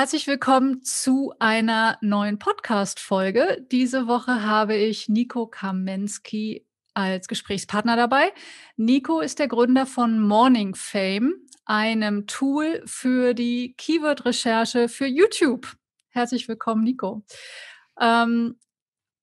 Herzlich willkommen zu einer neuen Podcast-Folge. Diese Woche habe ich Nico Kamensky als Gesprächspartner dabei. Nico ist der Gründer von Morning Fame, einem Tool für die Keyword-Recherche für YouTube. Herzlich willkommen, Nico. Ähm,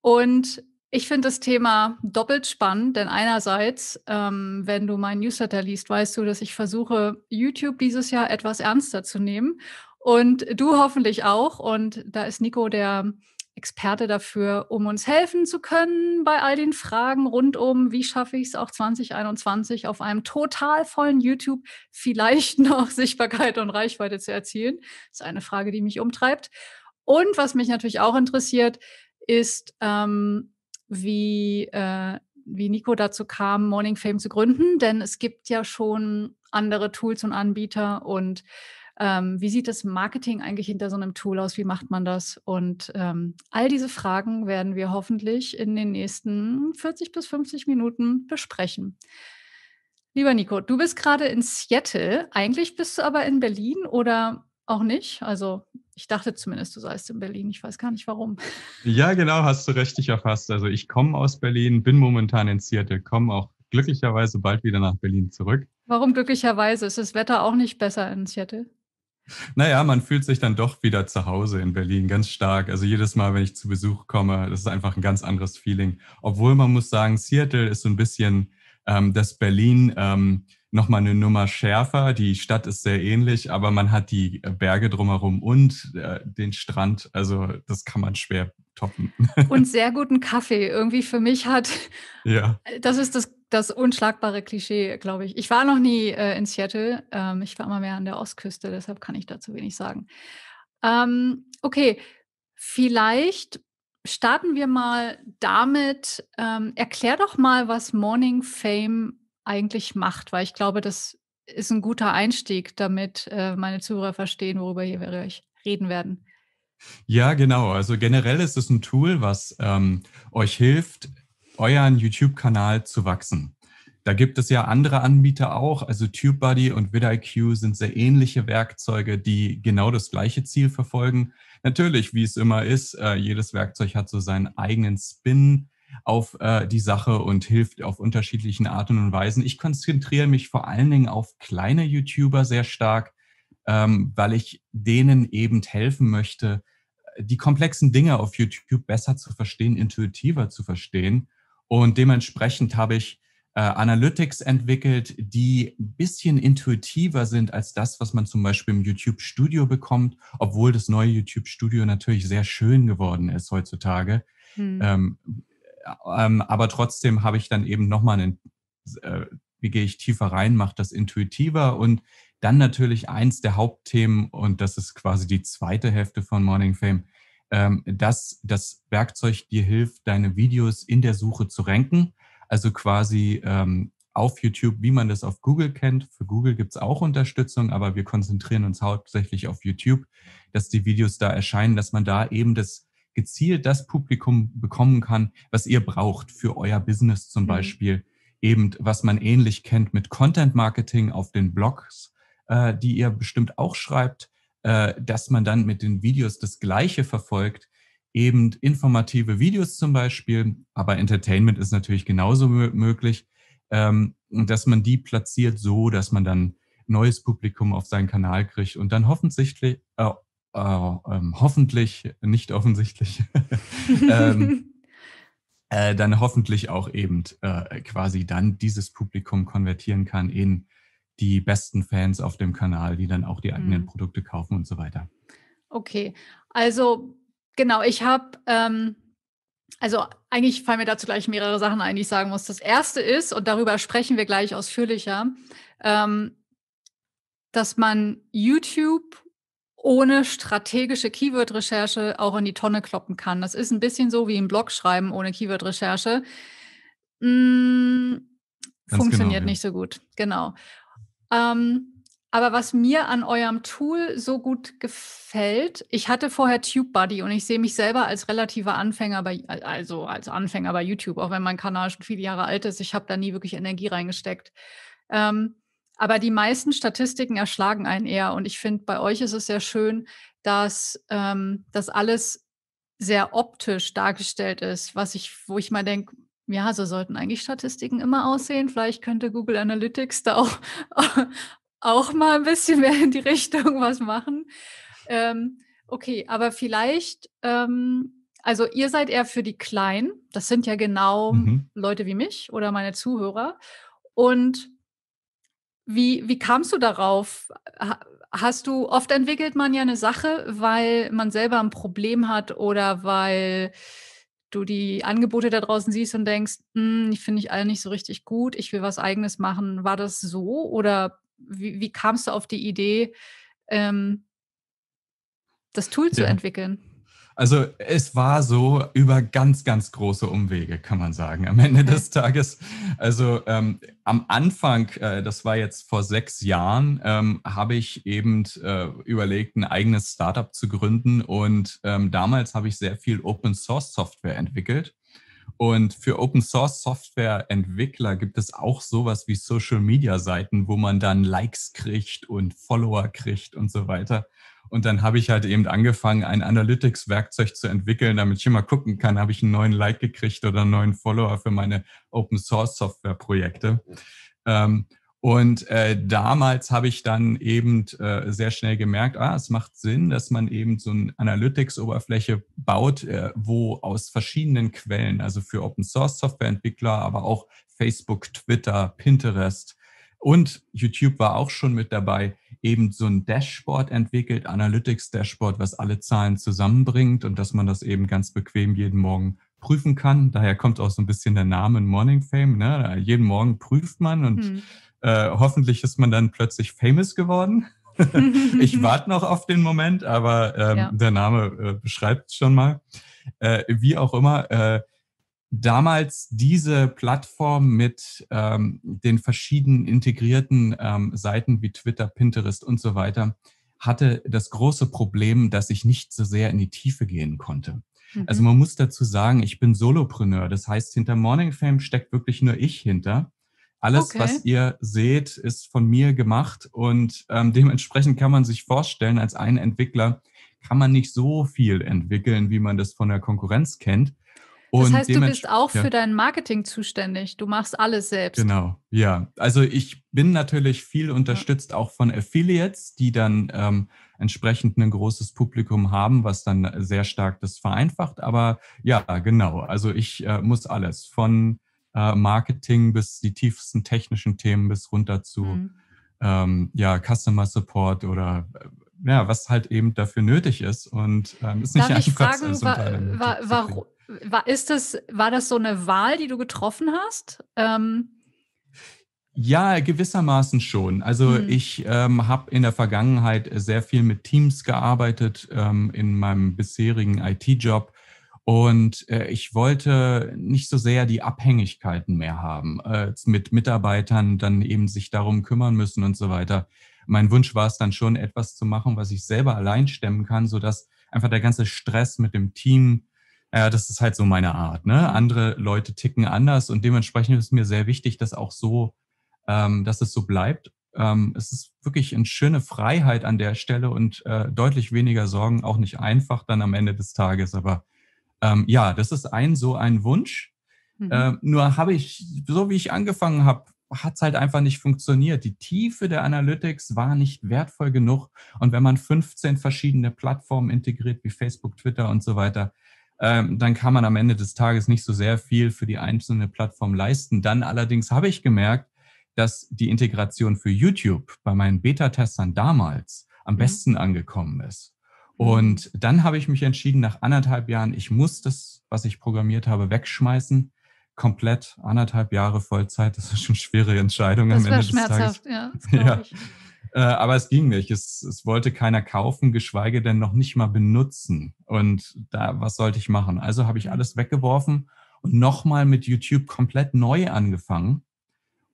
und ich finde das Thema doppelt spannend, denn einerseits, ähm, wenn du meinen Newsletter liest, weißt du, dass ich versuche, YouTube dieses Jahr etwas ernster zu nehmen und du hoffentlich auch. Und da ist Nico der Experte dafür, um uns helfen zu können bei all den Fragen rund um, wie schaffe ich es auch 2021 auf einem total vollen YouTube vielleicht noch Sichtbarkeit und Reichweite zu erzielen. Das ist eine Frage, die mich umtreibt. Und was mich natürlich auch interessiert, ist, ähm, wie, äh, wie Nico dazu kam, Morning Fame zu gründen, denn es gibt ja schon andere Tools und Anbieter und ähm, wie sieht das Marketing eigentlich hinter so einem Tool aus? Wie macht man das? Und ähm, all diese Fragen werden wir hoffentlich in den nächsten 40 bis 50 Minuten besprechen. Lieber Nico, du bist gerade in Seattle. Eigentlich bist du aber in Berlin oder auch nicht? Also ich dachte zumindest, du seist in Berlin. Ich weiß gar nicht warum. Ja, genau, hast du richtig erfasst. Also ich komme aus Berlin, bin momentan in Seattle, komme auch glücklicherweise bald wieder nach Berlin zurück. Warum glücklicherweise? Ist das Wetter auch nicht besser in Seattle? Naja, man fühlt sich dann doch wieder zu Hause in Berlin, ganz stark. Also jedes Mal, wenn ich zu Besuch komme, das ist einfach ein ganz anderes Feeling. Obwohl man muss sagen, Seattle ist so ein bisschen ähm, das Berlin ähm, nochmal eine Nummer schärfer. Die Stadt ist sehr ähnlich, aber man hat die Berge drumherum und äh, den Strand. Also das kann man schwer toppen. und sehr guten Kaffee irgendwie für mich hat. Ja. Das ist das, das unschlagbare Klischee, glaube ich. Ich war noch nie äh, in Seattle. Ähm, ich war immer mehr an der Ostküste, deshalb kann ich dazu wenig sagen. Ähm, okay, vielleicht starten wir mal damit. Ähm, erklär doch mal, was Morning Fame eigentlich macht, weil ich glaube, das ist ein guter Einstieg, damit äh, meine Zuhörer verstehen, worüber hier wir reden werden. Ja, genau. Also generell ist es ein Tool, was ähm, euch hilft, euren YouTube-Kanal zu wachsen. Da gibt es ja andere Anbieter auch. Also TubeBuddy und vidIQ sind sehr ähnliche Werkzeuge, die genau das gleiche Ziel verfolgen. Natürlich, wie es immer ist, äh, jedes Werkzeug hat so seinen eigenen Spin auf äh, die Sache und hilft auf unterschiedlichen Arten und Weisen. Ich konzentriere mich vor allen Dingen auf kleine YouTuber sehr stark, ähm, weil ich denen eben helfen möchte, die komplexen Dinge auf YouTube besser zu verstehen, intuitiver zu verstehen. Und dementsprechend habe ich äh, Analytics entwickelt, die ein bisschen intuitiver sind als das, was man zum Beispiel im YouTube Studio bekommt, obwohl das neue YouTube Studio natürlich sehr schön geworden ist heutzutage. Hm. Ähm, ähm, aber trotzdem habe ich dann eben nochmal einen, äh, wie gehe ich tiefer rein, mache das intuitiver und dann natürlich eins der Hauptthemen, und das ist quasi die zweite Hälfte von Morning Fame, ähm, dass das Werkzeug dir hilft, deine Videos in der Suche zu ranken. Also quasi ähm, auf YouTube, wie man das auf Google kennt. Für Google gibt es auch Unterstützung, aber wir konzentrieren uns hauptsächlich auf YouTube, dass die Videos da erscheinen, dass man da eben das gezielt das Publikum bekommen kann, was ihr braucht für euer Business zum mhm. Beispiel. Eben, was man ähnlich kennt mit Content Marketing auf den Blogs, äh, die ihr bestimmt auch schreibt, äh, dass man dann mit den Videos das Gleiche verfolgt. Eben informative Videos zum Beispiel, aber Entertainment ist natürlich genauso möglich, ähm, dass man die platziert so, dass man dann neues Publikum auf seinen Kanal kriegt und dann hoffentlich, äh, äh ähm, hoffentlich, nicht offensichtlich, ähm, Äh, dann hoffentlich auch eben äh, quasi dann dieses Publikum konvertieren kann in die besten Fans auf dem Kanal, die dann auch die eigenen mhm. Produkte kaufen und so weiter. Okay, also genau, ich habe, ähm, also eigentlich fallen mir dazu gleich mehrere Sachen ein, die ich sagen muss. Das erste ist, und darüber sprechen wir gleich ausführlicher, ähm, dass man YouTube ohne strategische Keyword-Recherche auch in die Tonne kloppen kann. Das ist ein bisschen so wie ein Blog schreiben ohne Keyword-Recherche. Hm, funktioniert genau, ja. nicht so gut. Genau. Ähm, aber was mir an eurem Tool so gut gefällt, ich hatte vorher TubeBuddy und ich sehe mich selber als relativer Anfänger bei, also als Anfänger bei YouTube, auch wenn mein Kanal schon viele Jahre alt ist. Ich habe da nie wirklich Energie reingesteckt. Ähm, aber die meisten Statistiken erschlagen einen eher. Und ich finde, bei euch ist es sehr schön, dass ähm, das alles sehr optisch dargestellt ist, was ich, wo ich mal denke, ja, so sollten eigentlich Statistiken immer aussehen. Vielleicht könnte Google Analytics da auch, auch mal ein bisschen mehr in die Richtung was machen. Ähm, okay, aber vielleicht, ähm, also ihr seid eher für die Kleinen. Das sind ja genau mhm. Leute wie mich oder meine Zuhörer. Und wie, wie kamst du darauf? Hast du, oft entwickelt man ja eine Sache, weil man selber ein Problem hat oder weil du die Angebote da draußen siehst und denkst, hm, die finde ich alle nicht so richtig gut, ich will was eigenes machen. War das so oder wie, wie kamst du auf die Idee, ähm, das Tool ja. zu entwickeln? Also es war so über ganz, ganz große Umwege, kann man sagen, am Ende des Tages. Also ähm, am Anfang, äh, das war jetzt vor sechs Jahren, ähm, habe ich eben äh, überlegt, ein eigenes Startup zu gründen. Und ähm, damals habe ich sehr viel Open Source Software entwickelt. Und für Open Source Software Entwickler gibt es auch sowas wie Social Media Seiten, wo man dann Likes kriegt und Follower kriegt und so weiter. Und dann habe ich halt eben angefangen, ein Analytics-Werkzeug zu entwickeln, damit ich immer gucken kann, habe ich einen neuen Like gekriegt oder einen neuen Follower für meine Open Source Software Projekte. Ähm, und äh, damals habe ich dann eben äh, sehr schnell gemerkt, ah, es macht Sinn, dass man eben so eine Analytics-Oberfläche baut, äh, wo aus verschiedenen Quellen, also für Open Source Softwareentwickler, aber auch Facebook, Twitter, Pinterest und YouTube war auch schon mit dabei, eben so ein Dashboard entwickelt, Analytics-Dashboard, was alle Zahlen zusammenbringt und dass man das eben ganz bequem jeden Morgen prüfen kann. Daher kommt auch so ein bisschen der Name Morning Fame. Ne? Jeden Morgen prüft man und hm äh, hoffentlich ist man dann plötzlich famous geworden. ich warte noch auf den Moment, aber ähm, ja. der Name äh, beschreibt schon mal. Äh, wie auch immer, äh, damals diese Plattform mit ähm, den verschiedenen integrierten ähm, Seiten wie Twitter, Pinterest und so weiter hatte das große Problem, dass ich nicht so sehr in die Tiefe gehen konnte. Also mhm. Also man muss dazu sagen, ich bin Solopreneur. Das heißt, hinter Morning Fame steckt wirklich nur ich hinter. Alles, okay. was ihr seht, ist von mir gemacht und ähm, dementsprechend kann man sich vorstellen, als ein Entwickler kann man nicht so viel entwickeln, wie man das von der Konkurrenz kennt. Und das heißt, du bist auch ja. für dein Marketing zuständig. Du machst alles selbst. Genau, ja. Also ich bin natürlich viel unterstützt ja. auch von Affiliates, die dann ähm, entsprechend ein großes Publikum haben, was dann sehr stark das vereinfacht. Aber ja, genau. Also ich äh, muss alles von äh, Marketing bis die tiefsten technischen Themen bis runter zu mhm. ähm, ja, Customer Support oder äh, ja, was halt eben dafür nötig ist. Und ähm, ist nicht Darf einfach ich fragen, so war, war, war, ist das, war das so eine Wahl, die du getroffen hast? Ähm ja, gewissermaßen schon. Also mhm. ich ähm, habe in der Vergangenheit sehr viel mit Teams gearbeitet ähm, in meinem bisherigen IT-Job und äh, ich wollte nicht so sehr die Abhängigkeiten mehr haben, äh, mit Mitarbeitern dann eben sich darum kümmern müssen und so weiter. Mein Wunsch war es dann schon, etwas zu machen, was ich selber allein stemmen kann, sodass einfach der ganze Stress mit dem Team, ja, äh, das ist halt so meine Art. Ne? Andere Leute ticken anders und dementsprechend ist mir sehr wichtig, dass auch so, ähm, dass es so bleibt. Ähm, es ist wirklich eine schöne Freiheit an der Stelle und äh, deutlich weniger Sorgen, auch nicht einfach dann am Ende des Tages, aber ähm, ja, das ist ein so ein Wunsch. Mhm. Ähm, nur habe ich, so wie ich angefangen habe, hat es halt einfach nicht funktioniert. Die Tiefe der Analytics war nicht wertvoll genug. Und wenn man 15 verschiedene Plattformen integriert, wie Facebook, Twitter und so weiter, ähm, dann kann man am Ende des Tages nicht so sehr viel für die einzelne Plattform leisten. Dann allerdings habe ich gemerkt, dass die Integration für YouTube bei meinen Beta-Testern damals am mhm. besten angekommen ist. Und dann habe ich mich entschieden, nach anderthalb Jahren, ich muss das, was ich programmiert habe, wegschmeißen. Komplett anderthalb Jahre Vollzeit, das ist schon schwere Entscheidung das am Ende des Tages. Ja, ja. Äh, aber es ging nicht. Es, es wollte keiner kaufen, geschweige denn noch nicht mal benutzen. Und da, was sollte ich machen? Also habe ich mhm. alles weggeworfen und nochmal mit YouTube komplett neu angefangen.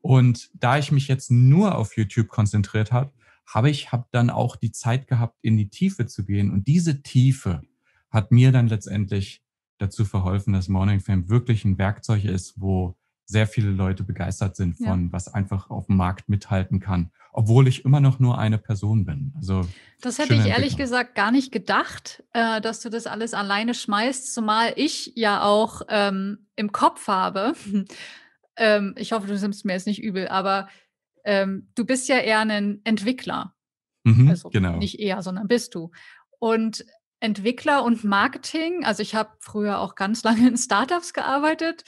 Und da ich mich jetzt nur auf YouTube konzentriert habe, aber ich habe dann auch die Zeit gehabt, in die Tiefe zu gehen. Und diese Tiefe hat mir dann letztendlich dazu verholfen, dass Morning Fame wirklich ein Werkzeug ist, wo sehr viele Leute begeistert sind von, ja. was einfach auf dem Markt mithalten kann, obwohl ich immer noch nur eine Person bin. Also das hätte ich ehrlich gesagt gar nicht gedacht, äh, dass du das alles alleine schmeißt, zumal ich ja auch ähm, im Kopf habe. ähm, ich hoffe, du nimmst mir jetzt nicht übel, aber ähm, du bist ja eher ein Entwickler. Mhm, also genau. nicht eher, sondern bist du. Und Entwickler und Marketing, also ich habe früher auch ganz lange in Startups gearbeitet.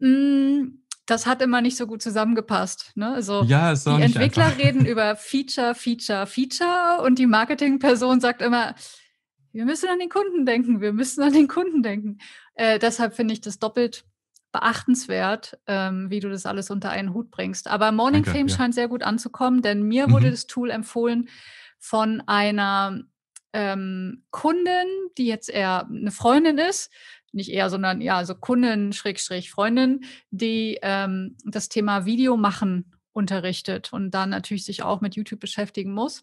Hm, das hat immer nicht so gut zusammengepasst. Ne? Also ja, die Entwickler reden über Feature, Feature, Feature und die Marketingperson sagt immer, wir müssen an den Kunden denken, wir müssen an den Kunden denken. Äh, deshalb finde ich das doppelt beachtenswert, ähm, wie du das alles unter einen Hut bringst. Aber Morning Danke, Fame ja. scheint sehr gut anzukommen, denn mir mhm. wurde das Tool empfohlen von einer ähm, Kundin, die jetzt eher eine Freundin ist, nicht eher, sondern ja, also Kundin, Schrägstrich, Freundin, die ähm, das Thema Video machen unterrichtet und dann natürlich sich auch mit YouTube beschäftigen muss.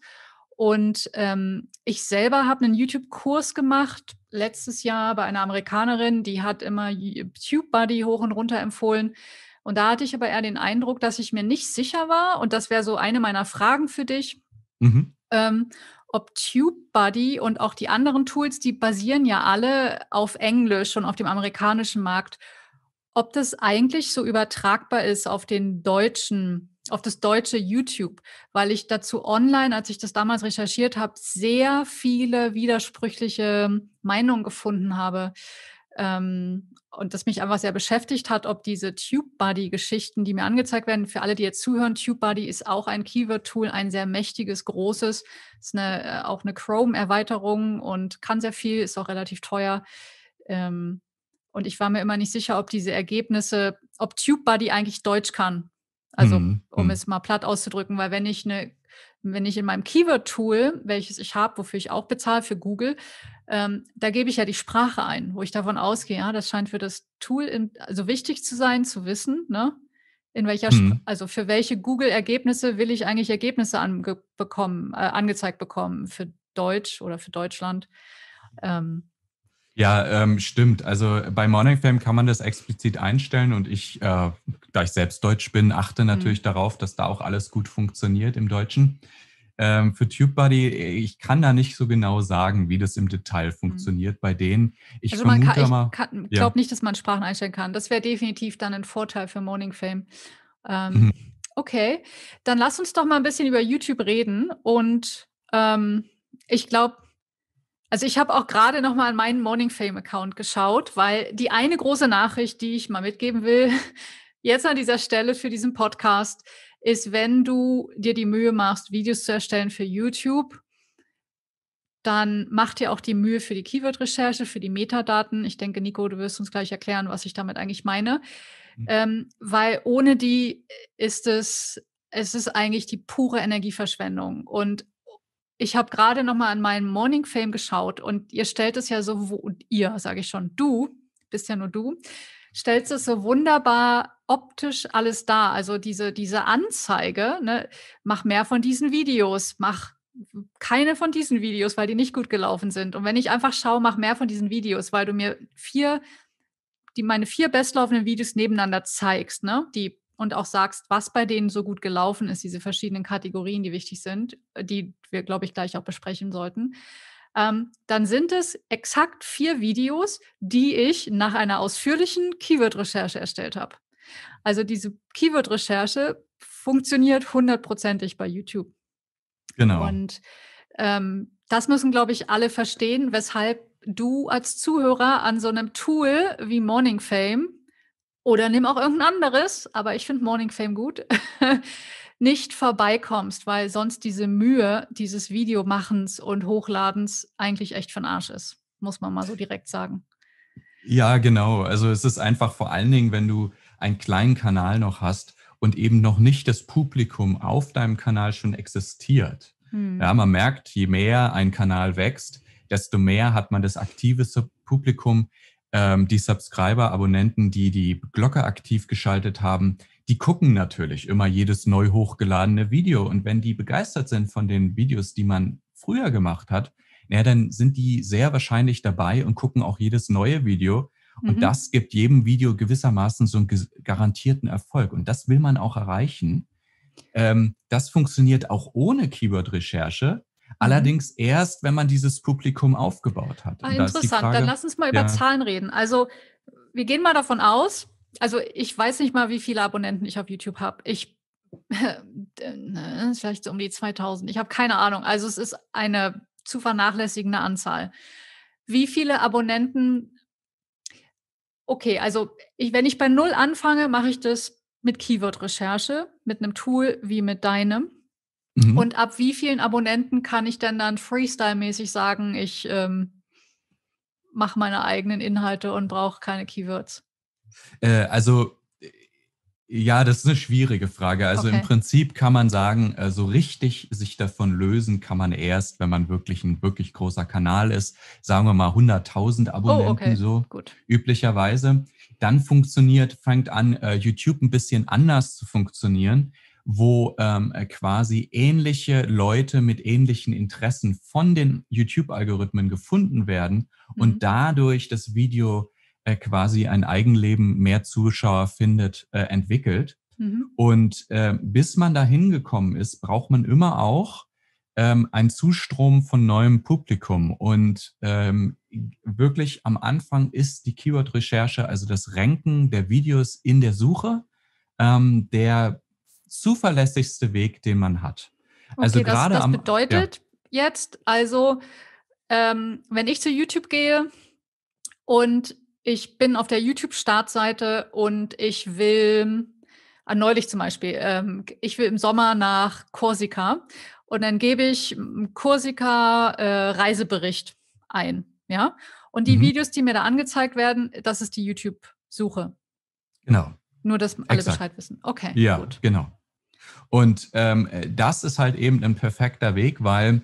Und ähm, ich selber habe einen YouTube-Kurs gemacht letztes Jahr bei einer Amerikanerin, die hat immer TubeBuddy hoch und runter empfohlen. Und da hatte ich aber eher den Eindruck, dass ich mir nicht sicher war. Und das wäre so eine meiner Fragen für dich. Mhm. Ähm, ob TubeBuddy und auch die anderen Tools, die basieren ja alle auf Englisch und auf dem amerikanischen Markt, ob das eigentlich so übertragbar ist auf den deutschen auf das deutsche YouTube, weil ich dazu online, als ich das damals recherchiert habe, sehr viele widersprüchliche Meinungen gefunden habe. Ähm, und das mich einfach sehr beschäftigt hat, ob diese TubeBuddy-Geschichten, die mir angezeigt werden, für alle, die jetzt zuhören, TubeBuddy ist auch ein Keyword-Tool, ein sehr mächtiges, großes, ist eine, äh, auch eine Chrome-Erweiterung und kann sehr viel, ist auch relativ teuer. Ähm, und ich war mir immer nicht sicher, ob diese Ergebnisse, ob TubeBuddy eigentlich Deutsch kann. Also mm, um mhm. es mal platt auszudrücken, weil wenn ich eine, wenn ich in meinem Keyword-Tool, welches ich habe, wofür ich auch bezahle für Google, ähm, da gebe ich ja die Sprache ein, wo ich davon ausgehe, ja, das scheint für das Tool in, also wichtig zu sein, zu wissen, ne? In welcher, mm. also für welche Google-Ergebnisse will ich eigentlich Ergebnisse ange bekommen, äh, angezeigt bekommen für Deutsch oder für Deutschland? Ähm, ja, ähm, stimmt. Also bei Morning Fame kann man das explizit einstellen und ich, äh, da ich selbst Deutsch bin, achte mhm. natürlich mhm. darauf, dass da auch alles gut funktioniert im Deutschen. Ähm, für TubeBuddy, äh, ich kann da nicht so genau sagen, wie das im Detail mhm. funktioniert mhm. bei denen. Ich also ich mal, glaube nicht, dass man Sprachen einstellen kann. Das wäre definitiv dann ein Vorteil für Morning Fame. Ähm, mhm. Okay, dann lass uns doch mal ein bisschen über YouTube reden und ähm, ich glaube, also ich habe auch gerade noch mal an meinen Morning Fame Account geschaut, weil die eine große Nachricht, die ich mal mitgeben will, jetzt an dieser Stelle für diesen Podcast, ist, wenn du dir die Mühe machst, Videos zu erstellen für YouTube, dann mach dir auch die Mühe für die Keyword-Recherche, für die Metadaten. Ich denke, Nico, du wirst uns gleich erklären, was ich damit eigentlich meine, mhm. ähm, weil ohne die ist es es ist eigentlich die pure Energieverschwendung. Und ich habe gerade noch mal an meinen Morning Fame geschaut und ihr stellt es ja so, und ihr, sage ich schon, du, bist ja nur du, stellst es so wunderbar optisch alles dar. Also diese, diese Anzeige, ne, mach mehr von diesen Videos, mach keine von diesen Videos, weil die nicht gut gelaufen sind. Und wenn ich einfach schaue, mach mehr von diesen Videos, weil du mir vier, die meine vier bestlaufenden Videos nebeneinander zeigst, ne, die und auch sagst, was bei denen so gut gelaufen ist, diese verschiedenen Kategorien, die wichtig sind, äh, die wir, glaube ich, gleich auch besprechen sollten, ähm, dann sind es exakt vier Videos, die ich nach einer ausführlichen Keyword-Recherche erstellt habe. Also diese Keyword-Recherche funktioniert hundertprozentig bei YouTube. Genau. Und ähm, das müssen, glaube ich, alle verstehen, weshalb du als Zuhörer an so einem Tool wie Morning Fame oder nimm auch irgendein anderes, aber ich finde Morning Fame gut, nicht vorbeikommst, weil sonst diese Mühe dieses Videomachens und Hochladens eigentlich echt von Arsch ist, muss man mal so direkt sagen. Ja, genau. Also es ist einfach vor allen Dingen, wenn du einen kleinen Kanal noch hast und eben noch nicht das Publikum auf deinem Kanal schon existiert. Hm. Ja, man merkt, je mehr ein Kanal wächst, desto mehr hat man das aktive Publikum, ähm, die Subscriber, Abonnenten, die die Glocke aktiv geschaltet haben, die gucken natürlich immer jedes neu hochgeladene Video. Und wenn die begeistert sind von den Videos, die man früher gemacht hat, naja, dann sind die sehr wahrscheinlich dabei und gucken auch jedes neue Video. Und mhm. das gibt jedem Video gewissermaßen so einen garantierten Erfolg. Und das will man auch erreichen. Ähm, das funktioniert auch ohne Keyword-Recherche. Mhm. Allerdings erst, wenn man dieses Publikum aufgebaut hat. Ah, interessant, Frage, dann lass uns mal über ja. Zahlen reden. Also wir gehen mal davon aus, also ich weiß nicht mal, wie viele Abonnenten ich auf YouTube habe. Ich äh, ne, vielleicht so um die 2000. Ich habe keine Ahnung. Also es ist eine zu vernachlässigende Anzahl. Wie viele Abonnenten? Okay, also ich, wenn ich bei null anfange, mache ich das mit Keyword-Recherche, mit einem Tool wie mit deinem. Mhm. Und ab wie vielen Abonnenten kann ich denn dann Freestyle-mäßig sagen, ich ähm, mache meine eigenen Inhalte und brauche keine Keywords? Äh, also äh, ja, das ist eine schwierige Frage. Also okay. im Prinzip kann man sagen, äh, so richtig sich davon lösen kann man erst, wenn man wirklich ein wirklich großer Kanal ist. Sagen wir mal 100.000 Abonnenten oh, okay. so Gut. üblicherweise. Dann funktioniert, fängt an, äh, YouTube ein bisschen anders zu funktionieren wo ähm, äh, quasi ähnliche Leute mit ähnlichen Interessen von den YouTube-Algorithmen gefunden werden mhm. und dadurch das Video äh, quasi ein Eigenleben mehr Zuschauer findet, äh, entwickelt. Mhm. Und äh, bis man dahin gekommen ist, braucht man immer auch ähm, einen Zustrom von neuem Publikum. Und ähm, wirklich am Anfang ist die Keyword-Recherche, also das Ranken der Videos in der Suche, ähm, der zuverlässigste Weg, den man hat. Also okay, gerade das, das am, bedeutet ja. jetzt, also ähm, wenn ich zu YouTube gehe und ich bin auf der YouTube-Startseite und ich will, ah, neulich zum Beispiel, ähm, ich will im Sommer nach Korsika und dann gebe ich Korsika äh, Reisebericht ein, ja. Und die mhm. Videos, die mir da angezeigt werden, das ist die YouTube-Suche. Genau. Nur, dass alle Exakt. Bescheid wissen. Okay. Ja, gut. genau. Und ähm, das ist halt eben ein perfekter Weg, weil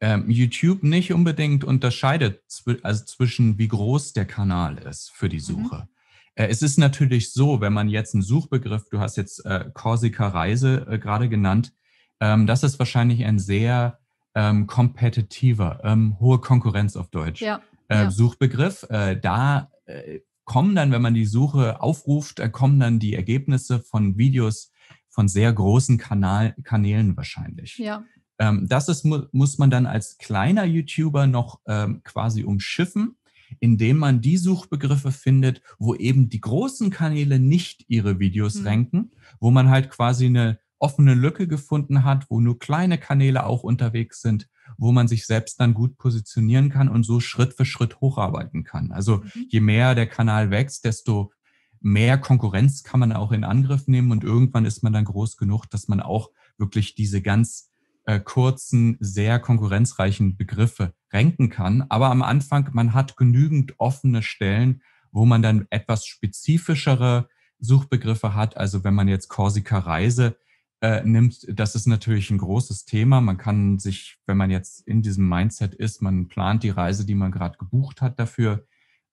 ähm, YouTube nicht unbedingt unterscheidet zw also zwischen, wie groß der Kanal ist für die mhm. Suche. Mhm. es ist natürlich so, wenn man jetzt einen Suchbegriff, du hast jetzt äh, Korsika Reise äh, gerade genannt, ähm, das ist wahrscheinlich ein sehr ähm, kompetitiver, ähm, hohe Konkurrenz auf Deutsch ja, äh, ja. Suchbegriff. Äh, da äh, kommen dann, wenn man die Suche aufruft, äh, kommen dann die Ergebnisse von Videos von sehr großen Kanal, Kanälen wahrscheinlich. Ja. Ähm, das ist, muss man dann als kleiner YouTuber noch ähm, quasi umschiffen, indem man die Suchbegriffe findet, wo eben die großen Kanäle nicht ihre Videos mhm. ranken, wo man halt quasi eine offene Lücke gefunden hat, wo nur kleine Kanäle auch unterwegs sind wo man sich selbst dann gut positionieren kann und so Schritt für Schritt hocharbeiten kann. Also mhm. je mehr der Kanal wächst, desto mehr Konkurrenz kann man auch in Angriff nehmen und irgendwann ist man dann groß genug, dass man auch wirklich diese ganz äh, kurzen, sehr konkurrenzreichen Begriffe renken kann. Aber am Anfang, man hat genügend offene Stellen, wo man dann etwas spezifischere Suchbegriffe hat. Also wenn man jetzt Korsika Reise äh, nimmst, das ist natürlich ein großes Thema. Man kann sich, wenn man jetzt in diesem Mindset ist, man plant die Reise, die man gerade gebucht hat dafür,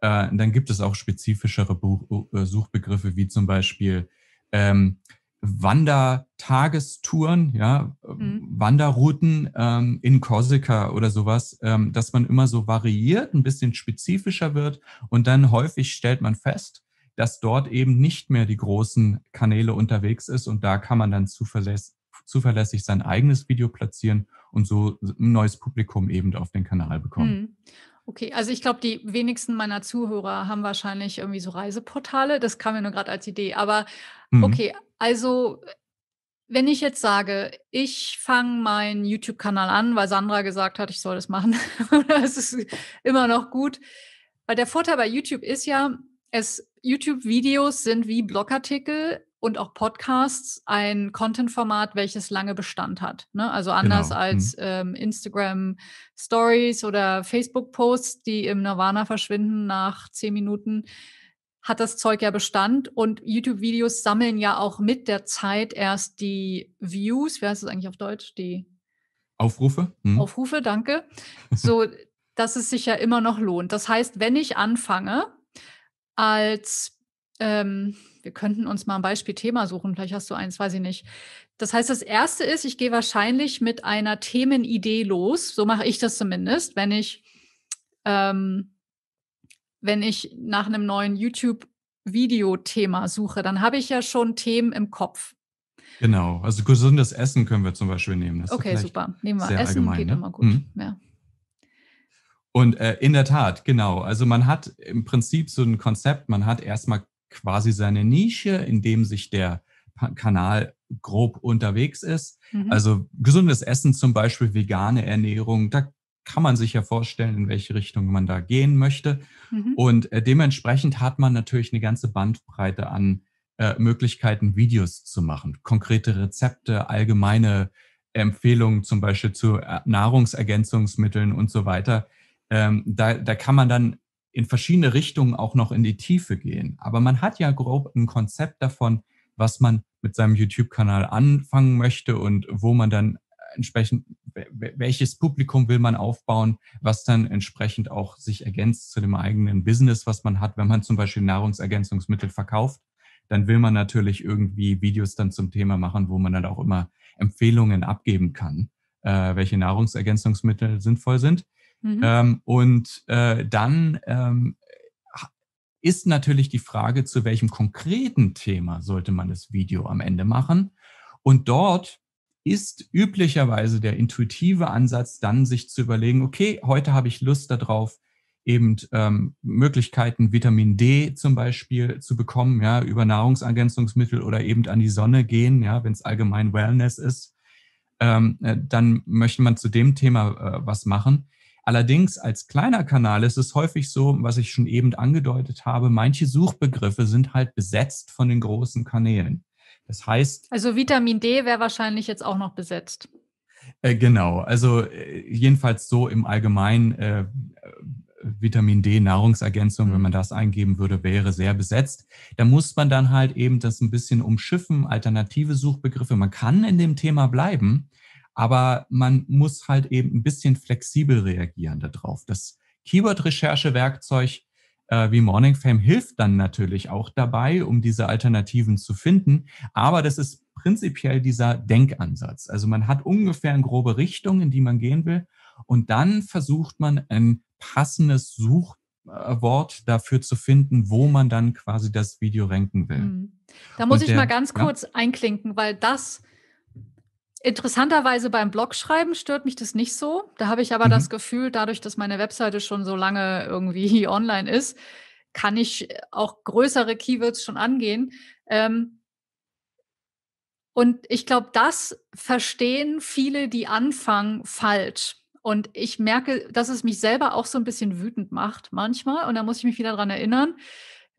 äh, dann gibt es auch spezifischere Buch, äh, Suchbegriffe wie zum Beispiel ähm, Wandertagestouren, ja, mhm. Wanderrouten ähm, in Korsika oder sowas, ähm, dass man immer so variiert, ein bisschen spezifischer wird und dann häufig stellt man fest, dass dort eben nicht mehr die großen Kanäle unterwegs ist und da kann man dann zuverlässig, zuverlässig sein eigenes Video platzieren und so ein neues Publikum eben auf den Kanal bekommen. Hm. Okay, also ich glaube, die wenigsten meiner Zuhörer haben wahrscheinlich irgendwie so Reiseportale. Das kam mir nur gerade als Idee. Aber mhm. okay, also wenn ich jetzt sage, ich fange meinen YouTube-Kanal an, weil Sandra gesagt hat, ich soll das machen, das ist immer noch gut. Weil der Vorteil bei YouTube ist ja, es YouTube-Videos sind wie Blogartikel und auch Podcasts ein Content-Format, welches lange Bestand hat. Ne? Also anders genau. als mhm. ähm, Instagram Stories oder Facebook-Posts, die im Nirvana verschwinden nach zehn Minuten, hat das Zeug ja Bestand und YouTube-Videos sammeln ja auch mit der Zeit erst die Views, wie heißt das eigentlich auf Deutsch? Die Aufrufe. Mhm. Aufrufe, danke. So, dass es sich ja immer noch lohnt. Das heißt, wenn ich anfange, als ähm, wir könnten uns mal ein Beispielthema suchen, vielleicht hast du eins, weiß ich nicht. Das heißt, das erste ist, ich gehe wahrscheinlich mit einer Themenidee los, so mache ich das zumindest, wenn ich, ähm, wenn ich nach einem neuen youtube video thema suche, dann habe ich ja schon Themen im Kopf. Genau, also gesundes Essen können wir zum Beispiel nehmen. Das okay, super. Nehmen wir Essen, geht ne? immer gut. Mhm. Ja. Und äh, in der Tat, genau. Also man hat im Prinzip so ein Konzept, man hat erstmal quasi seine Nische, in dem sich der Kanal grob unterwegs ist. Mhm. Also gesundes Essen zum Beispiel, vegane Ernährung, da kann man sich ja vorstellen, in welche Richtung man da gehen möchte. Mhm. Und äh, dementsprechend hat man natürlich eine ganze Bandbreite an äh, Möglichkeiten, Videos zu machen, konkrete Rezepte, allgemeine Empfehlungen zum Beispiel zu äh, Nahrungsergänzungsmitteln und so weiter ähm, da, da kann man dann in verschiedene Richtungen auch noch in die Tiefe gehen. Aber man hat ja grob ein Konzept davon, was man mit seinem YouTube-Kanal anfangen möchte und wo man dann entsprechend, welches Publikum will man aufbauen, was dann entsprechend auch sich ergänzt zu dem eigenen Business, was man hat. Wenn man zum Beispiel Nahrungsergänzungsmittel verkauft, dann will man natürlich irgendwie Videos dann zum Thema machen, wo man dann auch immer Empfehlungen abgeben kann, äh, welche Nahrungsergänzungsmittel sinnvoll sind. Mhm. Ähm, und äh, dann ähm, ist natürlich die Frage, zu welchem konkreten Thema sollte man das Video am Ende machen. Und dort ist üblicherweise der intuitive Ansatz dann, sich zu überlegen, okay, heute habe ich Lust darauf, eben ähm, Möglichkeiten, Vitamin D zum Beispiel zu bekommen, ja, über Nahrungsergänzungsmittel oder eben an die Sonne gehen, ja, wenn es allgemein Wellness ist, ähm, äh, dann möchte man zu dem Thema äh, was machen. Allerdings als kleiner Kanal ist es häufig so, was ich schon eben angedeutet habe, manche Suchbegriffe sind halt besetzt von den großen Kanälen. Das heißt. Also Vitamin D wäre wahrscheinlich jetzt auch noch besetzt. Äh, genau, also äh, jedenfalls so im Allgemeinen äh, Vitamin D Nahrungsergänzung, wenn mhm. man das eingeben würde, wäre sehr besetzt. Da muss man dann halt eben das ein bisschen umschiffen, alternative Suchbegriffe. Man kann in dem Thema bleiben, aber man muss halt eben ein bisschen flexibel reagieren darauf. Das Keyword-Recherche-Werkzeug äh, wie Morning Fame hilft dann natürlich auch dabei, um diese Alternativen zu finden. Aber das ist prinzipiell dieser Denkansatz. Also man hat ungefähr eine grobe Richtung, in die man gehen will. Und dann versucht man ein passendes Suchwort dafür zu finden, wo man dann quasi das Video ranken will. Mhm. Da muss und ich der, mal ganz kurz ja? einklinken, weil das Interessanterweise beim Blogschreiben stört mich das nicht so. Da habe ich aber mhm. das Gefühl, dadurch, dass meine Webseite schon so lange irgendwie online ist, kann ich auch größere Keywords schon angehen. Ähm, und ich glaube, das verstehen viele, die anfangen, falsch. Und ich merke, dass es mich selber auch so ein bisschen wütend macht manchmal. Und da muss ich mich wieder daran erinnern,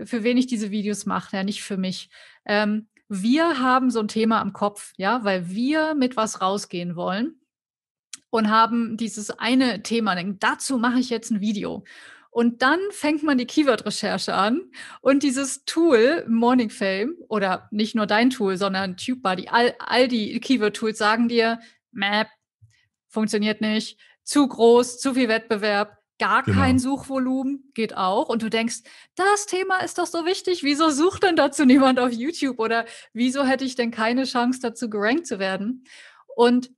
für wen ich diese Videos mache, ja nicht für mich. Ähm, wir haben so ein Thema am Kopf, ja, weil wir mit was rausgehen wollen und haben dieses eine Thema, denken, dazu mache ich jetzt ein Video. Und dann fängt man die Keyword-Recherche an und dieses Tool Morning Fame oder nicht nur dein Tool, sondern TubeBuddy, all, all die Keyword-Tools sagen dir, Map funktioniert nicht, zu groß, zu viel Wettbewerb, gar genau. kein Suchvolumen geht auch. Und du denkst, das Thema ist doch so wichtig. Wieso sucht denn dazu niemand auf YouTube? Oder wieso hätte ich denn keine Chance dazu gerankt zu werden? Und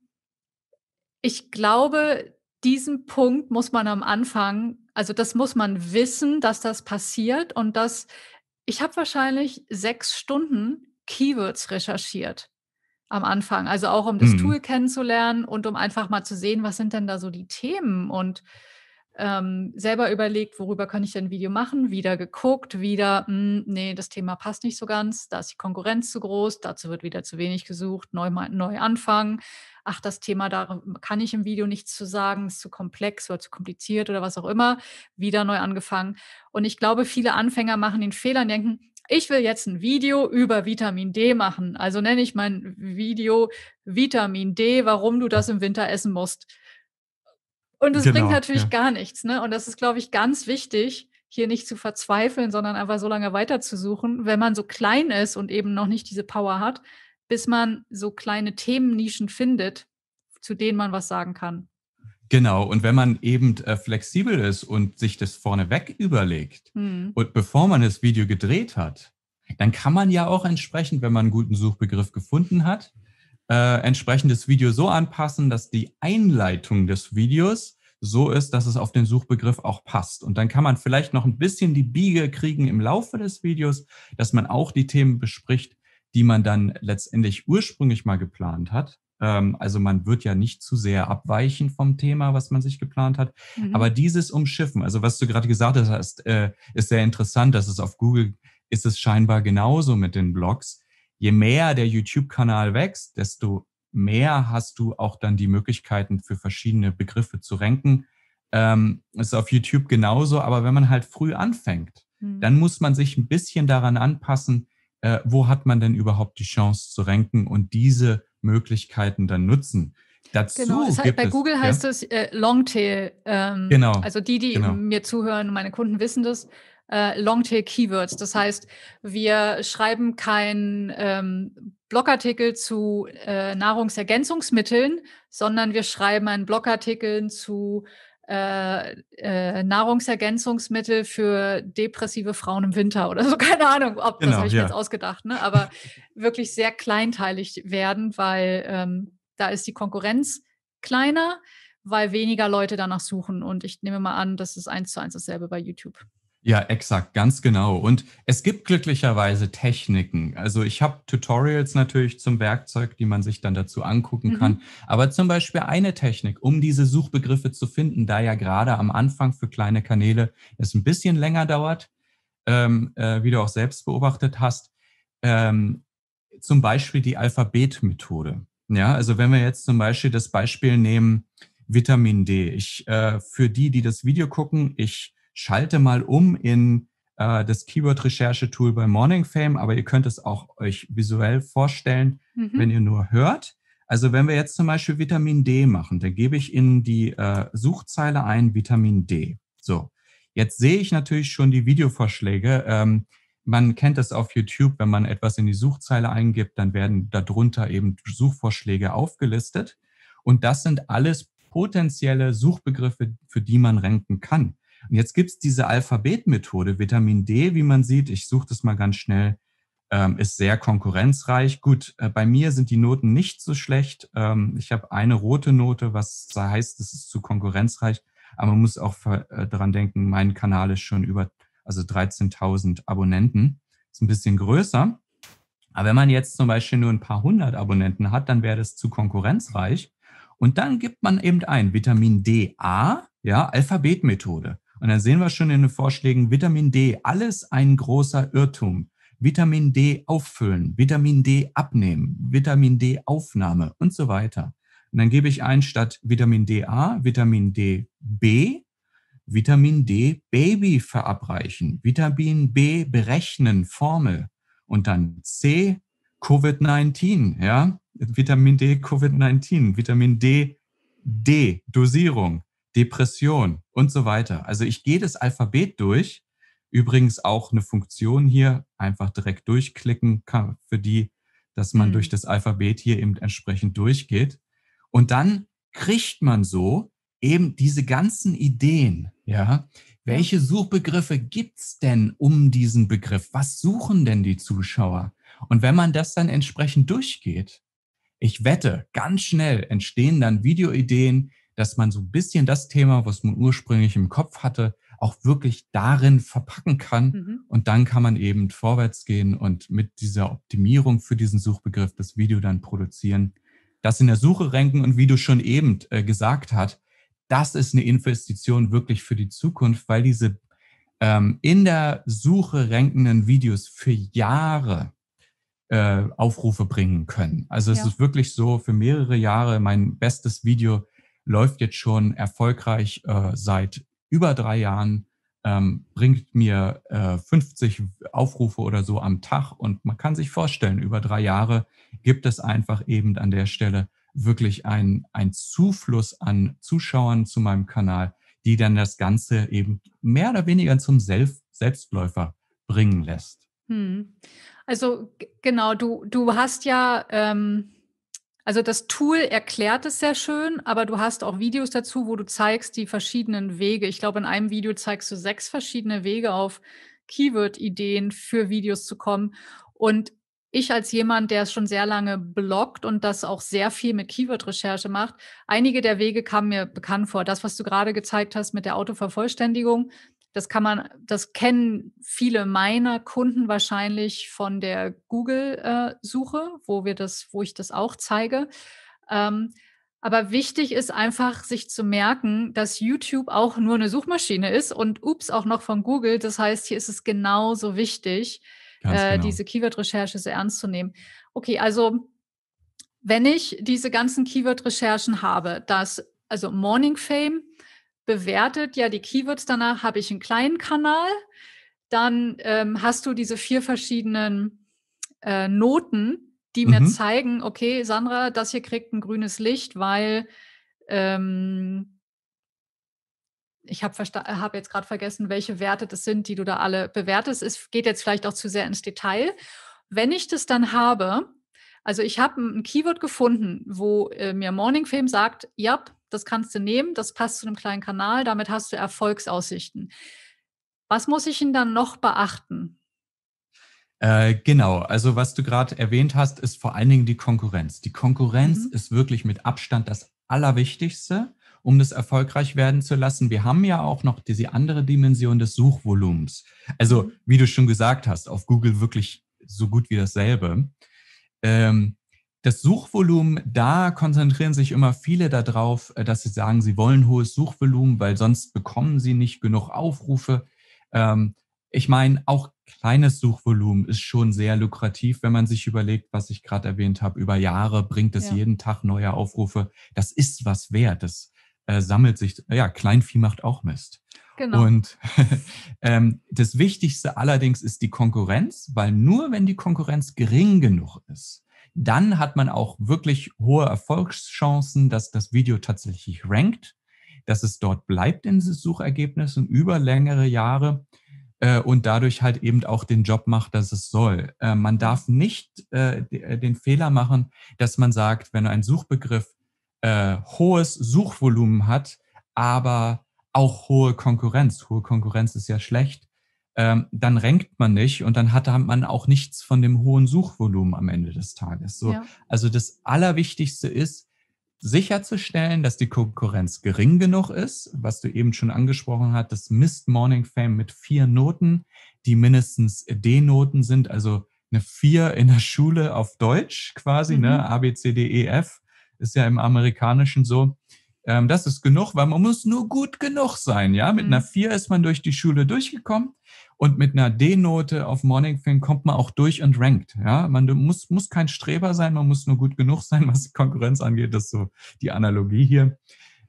ich glaube, diesen Punkt muss man am Anfang, also das muss man wissen, dass das passiert und dass ich habe wahrscheinlich sechs Stunden Keywords recherchiert am Anfang. Also auch um das mhm. Tool kennenzulernen und um einfach mal zu sehen, was sind denn da so die Themen und ähm, selber überlegt, worüber kann ich denn ein Video machen, wieder geguckt, wieder, mh, hm, nee, das Thema passt nicht so ganz, da ist die Konkurrenz zu groß, dazu wird wieder zu wenig gesucht, neu, neu anfangen, ach, das Thema, da kann ich im Video nichts zu sagen, ist zu komplex oder zu kompliziert oder was auch immer, wieder neu angefangen. Und ich glaube, viele Anfänger machen den Fehler und denken, ich will jetzt ein Video über Vitamin D machen. Also nenne ich mein Video Vitamin D, warum du das im Winter essen musst. Und es genau, bringt natürlich ja. gar nichts. Ne? Und das ist, glaube ich, ganz wichtig, hier nicht zu verzweifeln, sondern einfach so lange weiterzusuchen, wenn man so klein ist und eben noch nicht diese Power hat, bis man so kleine Themennischen findet, zu denen man was sagen kann. Genau, und wenn man eben äh, flexibel ist und sich das vorneweg überlegt hm. und bevor man das Video gedreht hat, dann kann man ja auch entsprechend, wenn man einen guten Suchbegriff gefunden hat, äh, entsprechendes Video so anpassen, dass die Einleitung des Videos so ist, dass es auf den Suchbegriff auch passt. Und dann kann man vielleicht noch ein bisschen die Biege kriegen im Laufe des Videos, dass man auch die Themen bespricht, die man dann letztendlich ursprünglich mal geplant hat. Ähm, also man wird ja nicht zu sehr abweichen vom Thema, was man sich geplant hat. Mhm. Aber dieses Umschiffen, also was du gerade gesagt hast, äh, ist sehr interessant, dass es auf Google ist es scheinbar genauso mit den Blogs, je mehr der YouTube-Kanal wächst, desto mehr hast du auch dann die Möglichkeiten für verschiedene Begriffe zu ranken. Ähm, ist auf YouTube genauso, aber wenn man halt früh anfängt, mhm. dann muss man sich ein bisschen daran anpassen, äh, wo hat man denn überhaupt die Chance zu ranken und diese Möglichkeiten dann nutzen. Dazu genau, es heißt, bei Google es, heißt ja? es äh, Longtail. Ähm, genau. Also die, die genau. mir zuhören, meine Kunden wissen das äh, Longtail-Keywords. Das heißt, wir schreiben keinen ähm, Blogartikel zu äh, Nahrungsergänzungsmitteln, sondern wir schreiben einen Blogartikel zu äh, äh, Nahrungsergänzungsmittel für depressive Frauen im Winter oder so. Keine Ahnung, ob genau, das habe ich ja. jetzt ausgedacht, ne? aber wirklich sehr kleinteilig werden, weil ähm, da ist die Konkurrenz kleiner, weil weniger Leute danach suchen. Und ich nehme mal an, das ist eins zu eins dasselbe bei YouTube. Ja, exakt, ganz genau. Und es gibt glücklicherweise Techniken. Also ich habe Tutorials natürlich zum Werkzeug, die man sich dann dazu angucken mhm. kann. Aber zum Beispiel eine Technik, um diese Suchbegriffe zu finden, da ja gerade am Anfang für kleine Kanäle es ein bisschen länger dauert, ähm, äh, wie du auch selbst beobachtet hast, ähm, zum Beispiel die Alphabetmethode. Ja, also wenn wir jetzt zum Beispiel das Beispiel nehmen, Vitamin D. Ich, äh, für die, die das Video gucken, ich schalte mal um in äh, das Keyword-Recherche-Tool bei Fame, aber ihr könnt es auch euch visuell vorstellen, mhm. wenn ihr nur hört. Also wenn wir jetzt zum Beispiel Vitamin D machen, dann gebe ich in die äh, Suchzeile ein Vitamin D. So, jetzt sehe ich natürlich schon die Videovorschläge. Ähm, man kennt das auf YouTube, wenn man etwas in die Suchzeile eingibt, dann werden darunter eben Suchvorschläge aufgelistet. Und das sind alles potenzielle Suchbegriffe, für die man ranken kann. Und jetzt gibt es diese Alphabetmethode, Vitamin D, wie man sieht, ich suche das mal ganz schnell, ähm, ist sehr konkurrenzreich. Gut, äh, bei mir sind die Noten nicht so schlecht. Ähm, ich habe eine rote Note, was heißt, es ist zu konkurrenzreich. Aber man muss auch äh, daran denken, mein Kanal ist schon über also 13.000 Abonnenten. Ist ein bisschen größer. Aber wenn man jetzt zum Beispiel nur ein paar hundert Abonnenten hat, dann wäre das zu konkurrenzreich. Und dann gibt man eben ein Vitamin DA, ja, Alphabetmethode. Und dann sehen wir schon in den Vorschlägen Vitamin D, alles ein großer Irrtum. Vitamin D auffüllen, Vitamin D abnehmen, Vitamin D Aufnahme und so weiter. Und dann gebe ich ein statt Vitamin D A, Vitamin D B, Vitamin D Baby verabreichen, Vitamin B berechnen, Formel und dann C Covid-19, ja, Vitamin D Covid-19, Vitamin D D Dosierung, Depression und so weiter. Also ich gehe das Alphabet durch. Übrigens auch eine Funktion hier, einfach direkt durchklicken kann, für die, dass man mhm. durch das Alphabet hier eben entsprechend durchgeht. Und dann kriegt man so eben diese ganzen Ideen, ja. Welche Suchbegriffe gibt es denn um diesen Begriff? Was suchen denn die Zuschauer? Und wenn man das dann entsprechend durchgeht, ich wette, ganz schnell entstehen dann Videoideen, dass man so ein bisschen das Thema, was man ursprünglich im Kopf hatte, auch wirklich darin verpacken kann. Mhm. Und dann kann man eben vorwärts gehen und mit dieser Optimierung für diesen Suchbegriff das Video dann produzieren. Das in der Suche ranken und wie du schon eben äh, gesagt hast, das ist eine Investition wirklich für die Zukunft, weil diese ähm, in der Suche rankenden Videos für Jahre äh, Aufrufe bringen können. Also es ist wirklich so, für mehrere Jahre mein bestes Video läuft jetzt schon erfolgreich äh, seit über drei Jahren, ähm, bringt mir äh, 50 Aufrufe oder so am Tag. Und man kann sich vorstellen, über drei Jahre gibt es einfach eben an der Stelle wirklich einen, Zufluss an Zuschauern zu meinem Kanal, die dann das Ganze eben mehr oder weniger zum Self Selbstläufer bringen lässt. Hm. Also genau, du, du hast ja... Ähm also das Tool erklärt es sehr schön, aber du hast auch Videos dazu, wo du zeigst die verschiedenen Wege. Ich glaube, in einem Video zeigst du sechs verschiedene Wege auf Keyword-Ideen für Videos zu kommen. Und ich als jemand, der es schon sehr lange bloggt und das auch sehr viel mit Keyword-Recherche macht, einige der Wege kamen mir bekannt vor. Das, was du gerade gezeigt hast mit der Autovervollständigung, das kann man, das kennen viele meiner Kunden wahrscheinlich von der Google-Suche, äh, wo wir das, wo ich das auch zeige. Ähm, aber wichtig ist einfach, sich zu merken, dass YouTube auch nur eine Suchmaschine ist und ups, auch noch von Google. Das heißt, hier ist es genauso wichtig, äh, genau. diese Keyword-Recherche sehr ernst zu nehmen. Okay, also wenn ich diese ganzen Keyword-Recherchen habe, dass also Morning Fame, bewertet ja die Keywords danach, habe ich einen kleinen Kanal, dann ähm, hast du diese vier verschiedenen äh, Noten, die mhm. mir zeigen, okay, Sandra, das hier kriegt ein grünes Licht, weil ähm, ich habe hab jetzt gerade vergessen, welche Werte das sind, die du da alle bewertest. Es geht jetzt vielleicht auch zu sehr ins Detail. Wenn ich das dann habe, also ich habe ein Keyword gefunden, wo äh, mir Morning Fame sagt, ja, das kannst du nehmen, das passt zu einem kleinen Kanal, damit hast du Erfolgsaussichten. Was muss ich denn dann noch beachten? Äh, genau, also was du gerade erwähnt hast, ist vor allen Dingen die Konkurrenz. Die Konkurrenz mhm. ist wirklich mit Abstand das Allerwichtigste, um das erfolgreich werden zu lassen. Wir haben ja auch noch diese andere Dimension des Suchvolumens. Also, mhm. wie du schon gesagt hast, auf Google wirklich so gut wie dasselbe. Ähm, das Suchvolumen, da konzentrieren sich immer viele darauf, äh, dass sie sagen, sie wollen hohes Suchvolumen, weil sonst bekommen sie nicht genug Aufrufe. Ähm, ich meine, auch kleines Suchvolumen ist schon sehr lukrativ, wenn man sich überlegt, was ich gerade erwähnt habe. Über Jahre bringt es ja. jeden Tag neue Aufrufe. Das ist was wert. Das äh, sammelt sich. Ja, Kleinvieh macht auch Mist. Genau. Und ähm, das Wichtigste allerdings ist die Konkurrenz, weil nur wenn die Konkurrenz gering genug ist, dann hat man auch wirklich hohe Erfolgschancen, dass das Video tatsächlich rankt, dass es dort bleibt in Suchergebnissen über längere Jahre äh, und dadurch halt eben auch den Job macht, dass es soll. Äh, man darf nicht äh, den Fehler machen, dass man sagt, wenn ein Suchbegriff hohes Suchvolumen hat, aber auch hohe Konkurrenz, hohe Konkurrenz ist ja schlecht, ähm, dann rankt man nicht und dann hat man auch nichts von dem hohen Suchvolumen am Ende des Tages. So, ja. Also das Allerwichtigste ist, sicherzustellen, dass die Konkurrenz gering genug ist, was du eben schon angesprochen hast, das Mist Morning Fame mit vier Noten, die mindestens D-Noten sind, also eine vier in der Schule auf Deutsch quasi, ne? mhm. ne? A, B, C, D, E, F ist ja im Amerikanischen so. Ähm, das ist genug, weil man muss nur gut genug sein. Ja, mit mhm. einer 4 ist man durch die Schule durchgekommen und mit einer D-Note auf Morningfin kommt man auch durch und rankt. Ja, man muss, muss kein Streber sein, man muss nur gut genug sein, was die Konkurrenz angeht. Das ist so die Analogie hier.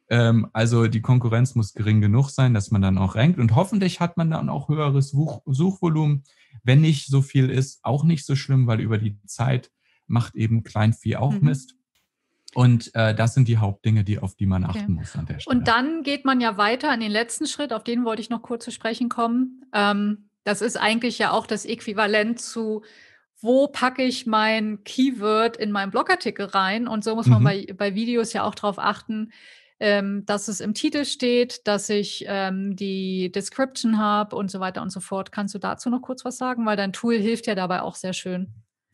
Ähm, also die Konkurrenz muss gering genug sein, dass man dann auch rankt und hoffentlich hat man dann auch höheres Such Suchvolumen. Wenn nicht so viel ist, auch nicht so schlimm, weil über die Zeit macht eben Kleinvieh auch mhm. Mist. Und äh, das sind die Hauptdinge, die, auf die man okay. achten muss an der Stelle. Und dann geht man ja weiter in den letzten Schritt, auf den wollte ich noch kurz zu sprechen kommen. Ähm, das ist eigentlich ja auch das Äquivalent zu, wo packe ich mein Keyword in meinen Blogartikel rein? Und so muss man mhm. bei, bei Videos ja auch darauf achten, ähm, dass es im Titel steht, dass ich ähm, die Description habe und so weiter und so fort. Kannst du dazu noch kurz was sagen? Weil dein Tool hilft ja dabei auch sehr schön.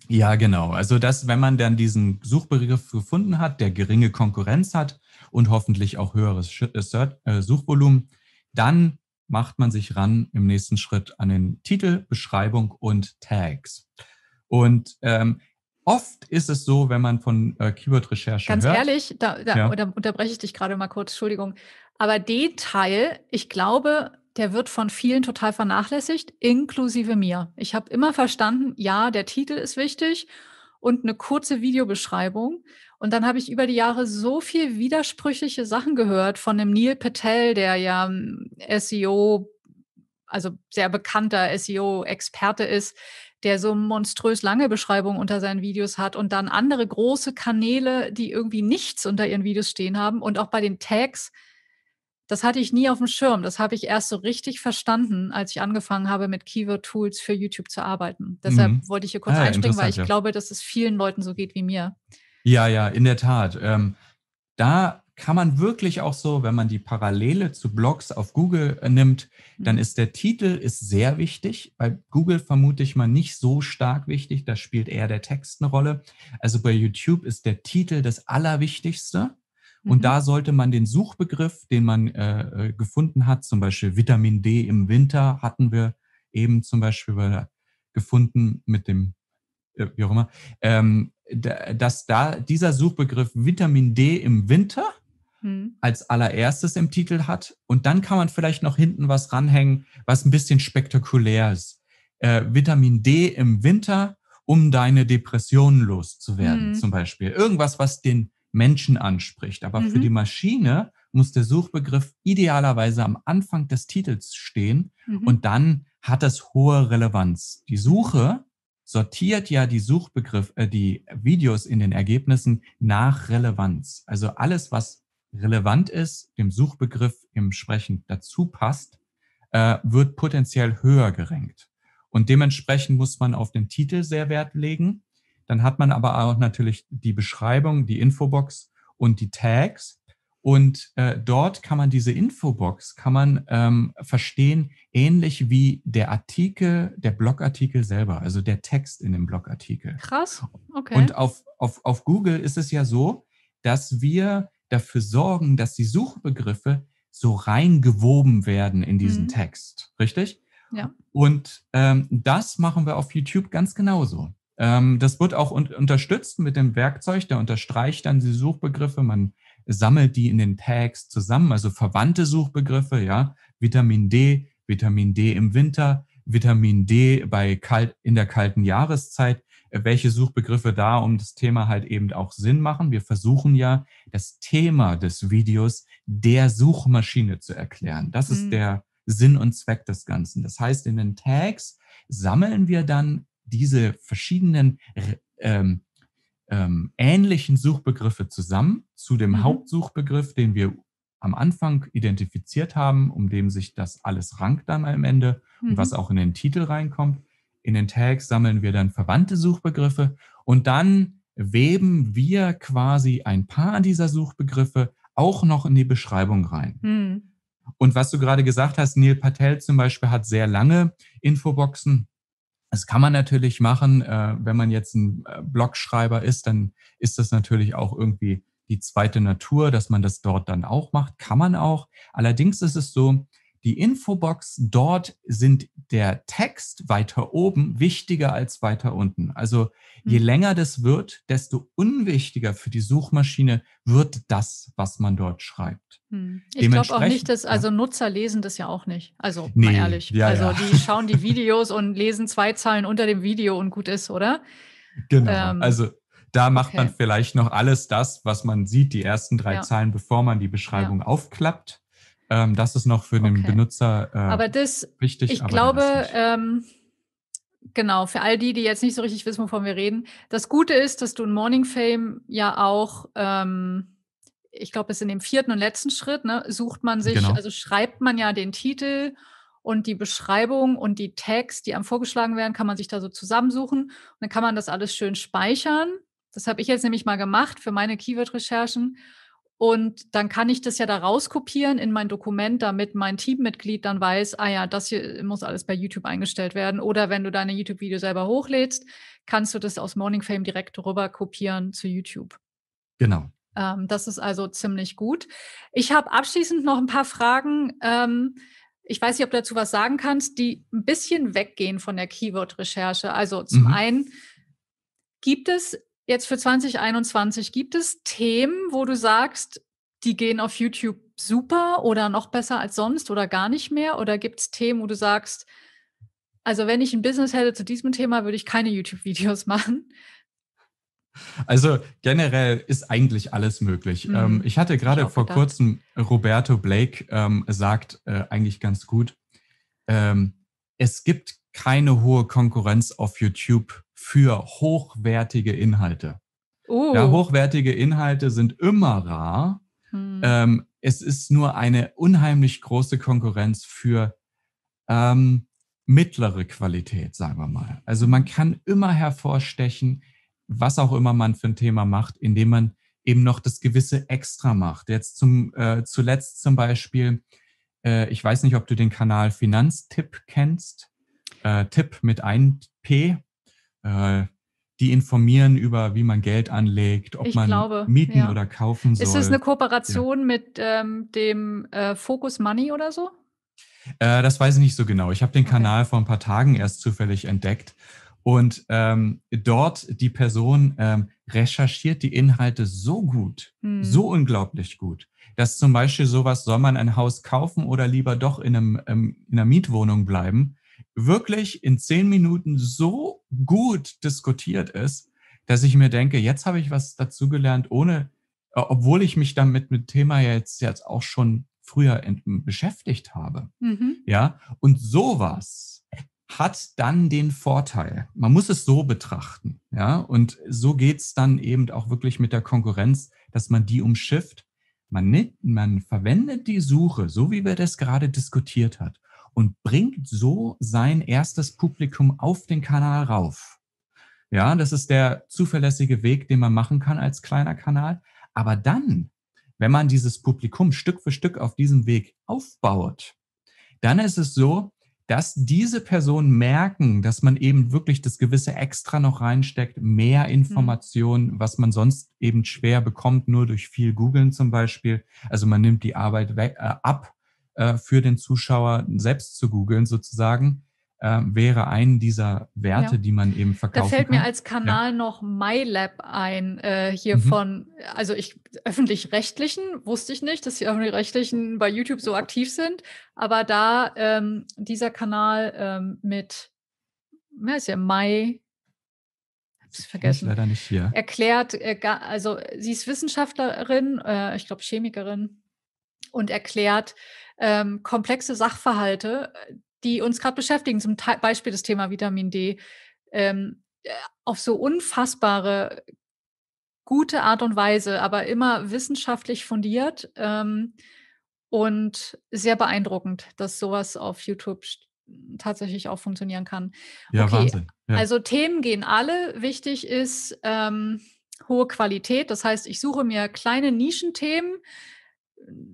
Ja, genau. Also dass, wenn man dann diesen Suchbegriff gefunden hat, der geringe Konkurrenz hat und hoffentlich auch höheres äh, äh, Suchvolumen, dann macht man sich ran im nächsten Schritt an den Titel, Beschreibung und Tags. Und ähm, oft ist es so, wenn man von äh, Keyword-Recherche Ganz hört, ehrlich, da, da ja. unterbreche ich dich gerade mal kurz, Entschuldigung. Aber Detail, ich glaube, der wird von vielen total vernachlässigt, inklusive mir. Ich habe immer verstanden, ja, der Titel ist wichtig und eine kurze Videobeschreibung. Und dann habe ich über die Jahre so viel widersprüchliche Sachen gehört von dem Neil Patel, der ja ähm, SEO, also sehr bekannter SEO-Experte ist, der so monströs lange Beschreibungen unter seinen Videos hat und dann andere große Kanäle, die irgendwie nichts unter ihren Videos stehen haben und auch bei den Tags das hatte ich nie auf dem Schirm. Das habe ich erst so richtig verstanden, als ich angefangen habe, mit Keyword-Tools für YouTube zu arbeiten. Deshalb mhm. wollte ich hier kurz ah, einspringen, weil ich ja. glaube, dass es vielen Leuten so geht wie mir. Ja, ja, in der Tat. Ähm, da kann man wirklich auch so, wenn man die Parallele zu Blogs auf Google äh, nimmt, mhm. dann ist der Titel ist sehr wichtig. Bei Google vermute ich mal nicht so stark wichtig. Da spielt eher der Text eine Rolle. Also bei YouTube ist der Titel das Allerwichtigste. Und mhm. da sollte man den Suchbegriff, den man äh, äh, gefunden hat, zum Beispiel Vitamin D im Winter, hatten wir eben zum Beispiel gefunden mit dem, äh, wie auch immer, ähm, dass da dieser Suchbegriff Vitamin D im Winter mhm. als allererstes im Titel hat. Und dann kann man vielleicht noch hinten was ranhängen, was ein bisschen spektakulär ist. Äh, Vitamin D im Winter, um deine Depressionen loszuwerden, mhm. zum Beispiel. Irgendwas, was den Menschen anspricht. Aber mhm. für die Maschine muss der Suchbegriff idealerweise am Anfang des Titels stehen mhm. und dann hat das hohe Relevanz. Die Suche sortiert ja die Suchbegriff, äh, die Videos in den Ergebnissen nach Relevanz. Also alles, was relevant ist, dem Suchbegriff entsprechend dazu passt, äh, wird potenziell höher gerankt. Und dementsprechend muss man auf den Titel sehr Wert legen dann hat man aber auch natürlich die Beschreibung, die Infobox und die Tags. Und äh, dort kann man diese Infobox, kann man ähm, verstehen, ähnlich wie der Artikel, der Blogartikel selber, also der Text in dem Blogartikel. Krass, okay. Und auf, auf, auf Google ist es ja so, dass wir dafür sorgen, dass die Suchbegriffe so reingewoben werden in diesen mhm. Text, richtig? Ja. Und ähm, das machen wir auf YouTube ganz genauso. Ähm, das wird auch un unterstützt mit dem Werkzeug, der unterstreicht dann die Suchbegriffe, man sammelt die in den Tags zusammen, also verwandte Suchbegriffe, ja, Vitamin D, Vitamin D im Winter, Vitamin D bei kalt, in der kalten Jahreszeit, äh, welche Suchbegriffe da um das Thema halt eben auch Sinn machen. Wir versuchen ja, das Thema des Videos der Suchmaschine zu erklären. Das mhm. ist der Sinn und Zweck des Ganzen. Das heißt, in den Tags sammeln wir dann diese verschiedenen ähm, ähm, ähnlichen Suchbegriffe zusammen zu dem mhm. Hauptsuchbegriff, den wir am Anfang identifiziert haben, um dem sich das alles rankt dann am Ende mhm. und was auch in den Titel reinkommt. In den Tags sammeln wir dann verwandte Suchbegriffe und dann weben wir quasi ein paar dieser Suchbegriffe auch noch in die Beschreibung rein. Mhm. Und was du gerade gesagt hast, Neil Patel zum Beispiel hat sehr lange Infoboxen das kann man natürlich machen. Äh, wenn man jetzt ein äh, Blogschreiber ist, dann ist das natürlich auch irgendwie die zweite Natur, dass man das dort dann auch macht. Kann man auch. Allerdings ist es so, die Infobox. Dort sind der Text weiter oben wichtiger als weiter unten. Also je hm. länger das wird, desto unwichtiger für die Suchmaschine wird das, was man dort schreibt. Hm. Ich glaube auch nicht, dass, also Nutzer lesen das ja auch nicht. Also nee, mal ehrlich. Ja, also ja. die schauen die Videos und lesen zwei Zeilen unter dem Video und gut ist, oder? Genau. Ähm, also da macht okay. man vielleicht noch alles das, was man sieht, die ersten drei ja. Zeilen, bevor man die Beschreibung aufklappt. Ähm, das ist noch für okay. den Benutzer äh, aber das, wichtig. Ich aber glaube, ähm, genau, für all die, die jetzt nicht so richtig wissen, wovon wir reden, das Gute ist, dass du in Morning Fame ja auch, ähm, ich glaube, es in dem vierten und letzten Schritt, ne, sucht man sich, genau. also schreibt man ja den Titel und die Beschreibung und die Tags, die einem vorgeschlagen werden, kann man sich da so zusammensuchen und dann kann man das alles schön speichern. Das habe ich jetzt nämlich mal gemacht für meine Keyword-Recherchen und dann kann ich das ja da rauskopieren in mein Dokument, damit mein Teammitglied dann weiß, ah ja, das hier muss alles bei YouTube eingestellt werden. Oder wenn du deine YouTube-Video selber hochlädst, kannst du das aus Morning Fame direkt rüber kopieren zu YouTube. Genau. Ähm, das ist also ziemlich gut. Ich habe abschließend noch ein paar Fragen. Ähm, ich weiß nicht, ob du dazu was sagen kannst, die ein bisschen weggehen von der Keyword-Recherche. Also zum mhm. einen, gibt es jetzt für 2021, gibt es Themen, wo du sagst, die gehen auf YouTube super oder noch besser als sonst oder gar nicht mehr? Oder gibt es Themen, wo du sagst, also wenn ich ein Business hätte zu diesem Thema, würde ich keine YouTube-Videos machen? Also generell ist eigentlich alles möglich. Mhm. Ähm, ich hatte gerade genau, vor gedacht. kurzem Roberto Blake ähm, sagt äh, eigentlich ganz gut, ähm, es gibt keine hohe Konkurrenz auf YouTube für hochwertige Inhalte. Oh. Ja, hochwertige Inhalte sind immer rar. Hm. Ähm, es ist nur eine unheimlich große Konkurrenz für ähm, mittlere Qualität, sagen wir mal. Also man kann immer hervorstechen, was auch immer man für ein Thema macht, indem man eben noch das gewisse Extra macht. Jetzt zum äh, zuletzt zum Beispiel, äh, ich weiß nicht, ob du den Kanal Finanztipp kennst. Äh, Tipp mit ein P äh, die informieren über, wie man Geld anlegt, ob ich man glaube, mieten ja. oder kaufen soll. Ist es eine Kooperation ja. mit ähm, dem äh, Focus Money oder so? Äh, das weiß ich nicht so genau. Ich habe den okay. Kanal vor ein paar Tagen erst zufällig entdeckt. Und ähm, dort die Person ähm, recherchiert die Inhalte so gut, hm. so unglaublich gut, dass zum Beispiel sowas, soll man ein Haus kaufen oder lieber doch in, einem, ähm, in einer Mietwohnung bleiben, wirklich in zehn Minuten so gut diskutiert ist, dass ich mir denke, jetzt habe ich was dazugelernt, ohne, äh, obwohl ich mich damit mit Thema jetzt, jetzt auch schon früher beschäftigt habe. Mhm. Ja, und sowas hat dann den Vorteil. Man muss es so betrachten. Ja, und so geht es dann eben auch wirklich mit der Konkurrenz, dass man die umschifft. Man, nimmt, man verwendet die Suche, so wie wir das gerade diskutiert hat, und bringt so sein erstes Publikum auf den Kanal rauf. Ja, das ist der zuverlässige Weg, den man machen kann als kleiner Kanal. Aber dann, wenn man dieses Publikum Stück für Stück auf diesem Weg aufbaut, dann ist es so, dass diese Personen merken, dass man eben wirklich das gewisse Extra noch reinsteckt, mehr mhm. Informationen, was man sonst eben schwer bekommt, nur durch viel Googeln zum Beispiel. Also man nimmt die Arbeit weg, äh, ab äh, für den Zuschauer selbst zu googeln sozusagen, äh, wäre ein dieser Werte, ja. die man eben verkaufen Da fällt kann. mir als Kanal ja. noch MyLab ein, äh, hier mhm. von, also ich, öffentlich-rechtlichen, wusste ich nicht, dass die öffentlich-rechtlichen bei YouTube so aktiv sind, aber da ähm, dieser Kanal ähm, mit, wer ist ja, My, vergessen. leider nicht hier. Erklärt, äh, also sie ist Wissenschaftlerin, äh, ich glaube Chemikerin, und erklärt, ähm, komplexe Sachverhalte, äh, die uns gerade beschäftigen, zum Te Beispiel das Thema Vitamin D, ähm, äh, auf so unfassbare gute Art und Weise, aber immer wissenschaftlich fundiert ähm, und sehr beeindruckend, dass sowas auf YouTube tatsächlich auch funktionieren kann. Ja, okay. Wahnsinn. Ja. Also Themen gehen alle. Wichtig ist ähm, hohe Qualität. Das heißt, ich suche mir kleine Nischenthemen,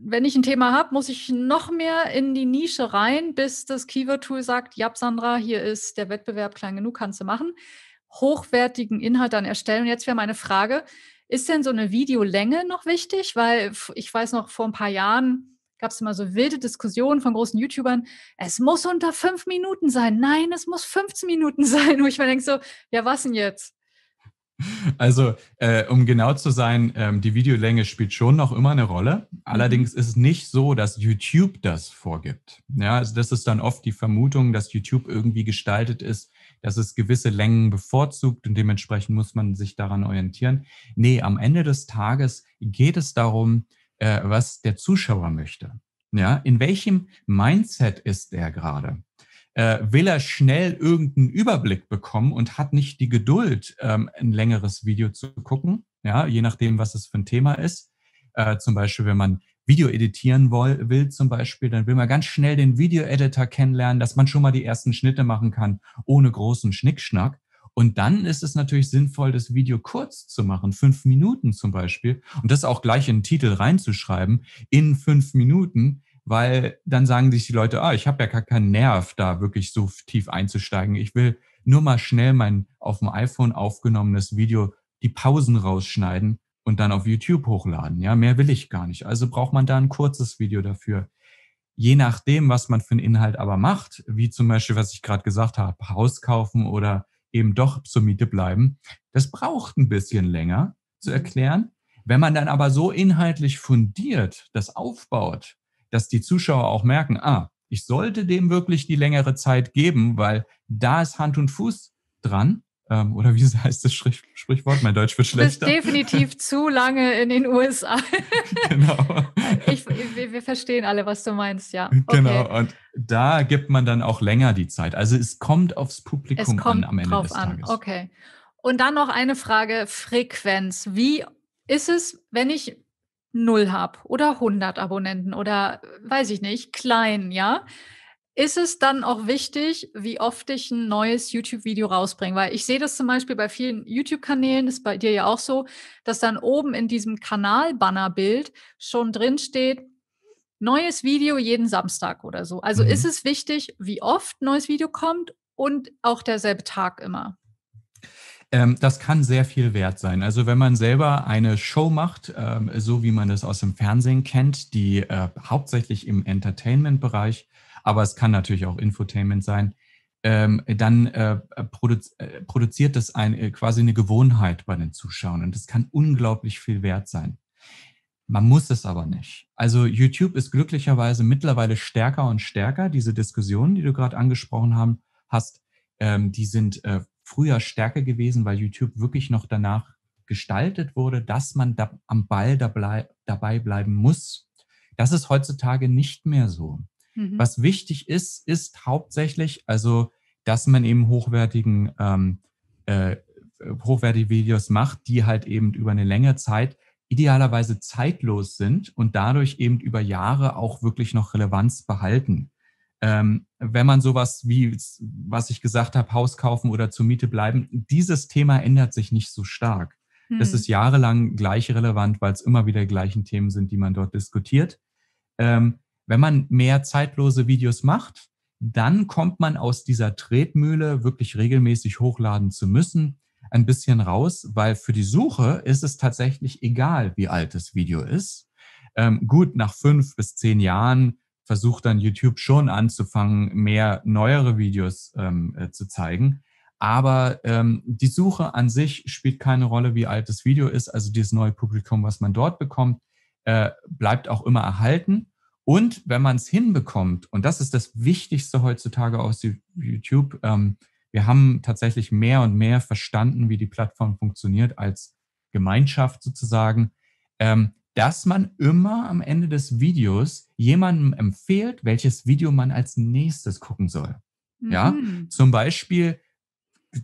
wenn ich ein Thema habe, muss ich noch mehr in die Nische rein, bis das Keyword-Tool sagt, ja, Sandra, hier ist der Wettbewerb klein genug, kannst du machen. Hochwertigen Inhalt dann erstellen. Und jetzt wäre meine Frage, ist denn so eine Videolänge noch wichtig? Weil ich weiß noch, vor ein paar Jahren gab es immer so wilde Diskussionen von großen YouTubern, es muss unter fünf Minuten sein. Nein, es muss 15 Minuten sein. Wo ich mir denke so, ja, was denn jetzt? Also, äh, um genau zu sein, ähm, die Videolänge spielt schon noch immer eine Rolle. Allerdings mhm. ist es nicht so, dass YouTube das vorgibt. Ja, also das ist dann oft die Vermutung, dass YouTube irgendwie gestaltet ist, dass es gewisse Längen bevorzugt und dementsprechend muss man sich daran orientieren. Nee, am Ende des Tages geht es darum, äh, was der Zuschauer möchte. Ja, in welchem Mindset ist er gerade? äh, will er schnell irgendeinen Überblick bekommen und hat nicht die Geduld, ähm, ein längeres Video zu gucken, ja, je nachdem, was es für ein Thema ist. Äh, zum Beispiel, wenn man Video editieren will, will, zum Beispiel, dann will man ganz schnell den Video-Editor kennenlernen, dass man schon mal die ersten Schnitte machen kann, ohne großen Schnickschnack. Und dann ist es natürlich sinnvoll, das Video kurz zu machen, fünf Minuten zum Beispiel, und das auch gleich in den Titel reinzuschreiben, in fünf Minuten, weil dann sagen sich die Leute, ah, ich habe ja gar keinen Nerv, da wirklich so tief einzusteigen. Ich will nur mal schnell mein auf dem iPhone aufgenommenes Video die Pausen rausschneiden und dann auf YouTube hochladen. Ja, mehr will ich gar nicht. Also braucht man da ein kurzes Video dafür. Je nachdem, was man für einen Inhalt aber macht, wie zum Beispiel, was ich gerade gesagt habe, Haus kaufen oder eben doch zur Miete bleiben, das braucht ein bisschen länger zu mhm. erklären. Wenn man dann aber so inhaltlich fundiert das aufbaut, dass die Zuschauer auch merken, ah, ich sollte dem wirklich die längere Zeit geben, weil da ist Hand und Fuß dran. Ähm, oder wie heißt das Sprich Sprichwort? Mein Deutsch wird schlechter. Du bist definitiv zu lange in den USA. genau. Ich, wir verstehen alle, was du meinst, ja. Okay. Genau, und da gibt man dann auch länger die Zeit. Also es kommt aufs Publikum kommt an am Ende des Tages. an. Okay. Und dann noch eine Frage, Frequenz. Wie ist es, wenn ich null habe oder 100 Abonnenten oder weiß ich nicht, klein, ja, ist es dann auch wichtig, wie oft ich ein neues YouTube-Video rausbringe? Weil ich sehe das zum Beispiel bei vielen YouTube-Kanälen, ist bei dir ja auch so, dass dann oben in diesem Kanal-Banner-Bild schon drin steht, neues Video jeden Samstag oder so. Also mhm. ist es wichtig, wie oft neues Video kommt und auch derselbe Tag immer? Ähm, das kann sehr viel wert sein. Also wenn man selber eine Show macht, ähm, so wie man es aus dem Fernsehen kennt, die äh, hauptsächlich im Entertainment-Bereich, aber es kann natürlich auch Infotainment sein, ähm, dann äh, produ äh, produziert das ein, äh, quasi eine Gewohnheit bei den Zuschauern und das kann unglaublich viel wert sein. Man muss es aber nicht. Also YouTube ist glücklicherweise mittlerweile stärker und stärker. Diese Diskussionen, die du gerade angesprochen haben, hast, ähm, die sind äh, früher stärker gewesen, weil YouTube wirklich noch danach gestaltet wurde, dass man da am Ball da dabei bleiben muss. Das ist heutzutage nicht mehr so. Mhm. Was wichtig ist, ist hauptsächlich, also, dass man eben hochwertigen, ähm, äh, hochwertige Videos macht, die halt eben über eine längere Zeit idealerweise zeitlos sind und dadurch eben über Jahre auch wirklich noch Relevanz behalten ähm, wenn man sowas wie, was ich gesagt habe, Haus kaufen oder zur Miete bleiben, dieses Thema ändert sich nicht so stark. Es hm. ist jahrelang gleich relevant, weil es immer wieder gleichen Themen sind, die man dort diskutiert. Ähm, wenn man mehr zeitlose Videos macht, dann kommt man aus dieser Tretmühle, wirklich regelmäßig hochladen zu müssen, ein bisschen raus, weil für die Suche ist es tatsächlich egal, wie alt das Video ist. Ähm, gut, nach fünf bis zehn Jahren versucht dann YouTube schon anzufangen, mehr neuere Videos ähm, äh, zu zeigen. Aber ähm, die Suche an sich spielt keine Rolle, wie alt das Video ist. Also dieses neue Publikum, was man dort bekommt, äh, bleibt auch immer erhalten. Und wenn man es hinbekommt, und das ist das Wichtigste heutzutage aus YouTube, ähm, wir haben tatsächlich mehr und mehr verstanden, wie die Plattform funktioniert als Gemeinschaft sozusagen. Ähm, dass man immer am Ende des Videos jemandem empfiehlt, welches Video man als nächstes gucken soll. Mhm. Ja, zum Beispiel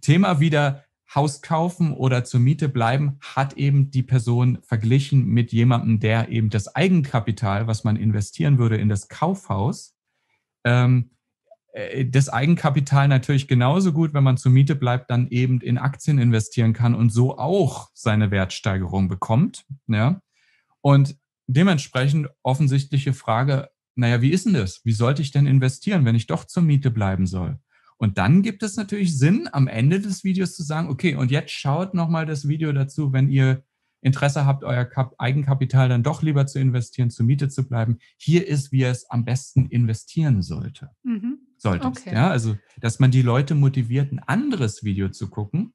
Thema wieder Haus kaufen oder zur Miete bleiben, hat eben die Person verglichen mit jemandem, der eben das Eigenkapital, was man investieren würde in das Kaufhaus, ähm, äh, das Eigenkapital natürlich genauso gut, wenn man zur Miete bleibt, dann eben in Aktien investieren kann und so auch seine Wertsteigerung bekommt. Ja? Und dementsprechend offensichtliche Frage, naja, wie ist denn das? Wie sollte ich denn investieren, wenn ich doch zur Miete bleiben soll? Und dann gibt es natürlich Sinn, am Ende des Videos zu sagen, okay, und jetzt schaut nochmal das Video dazu, wenn ihr Interesse habt, euer Kap Eigenkapital dann doch lieber zu investieren, zur Miete zu bleiben. Hier ist, wie ihr es am besten investieren sollte. Mhm. Solltest, okay. ja. Also, dass man die Leute motiviert, ein anderes Video zu gucken,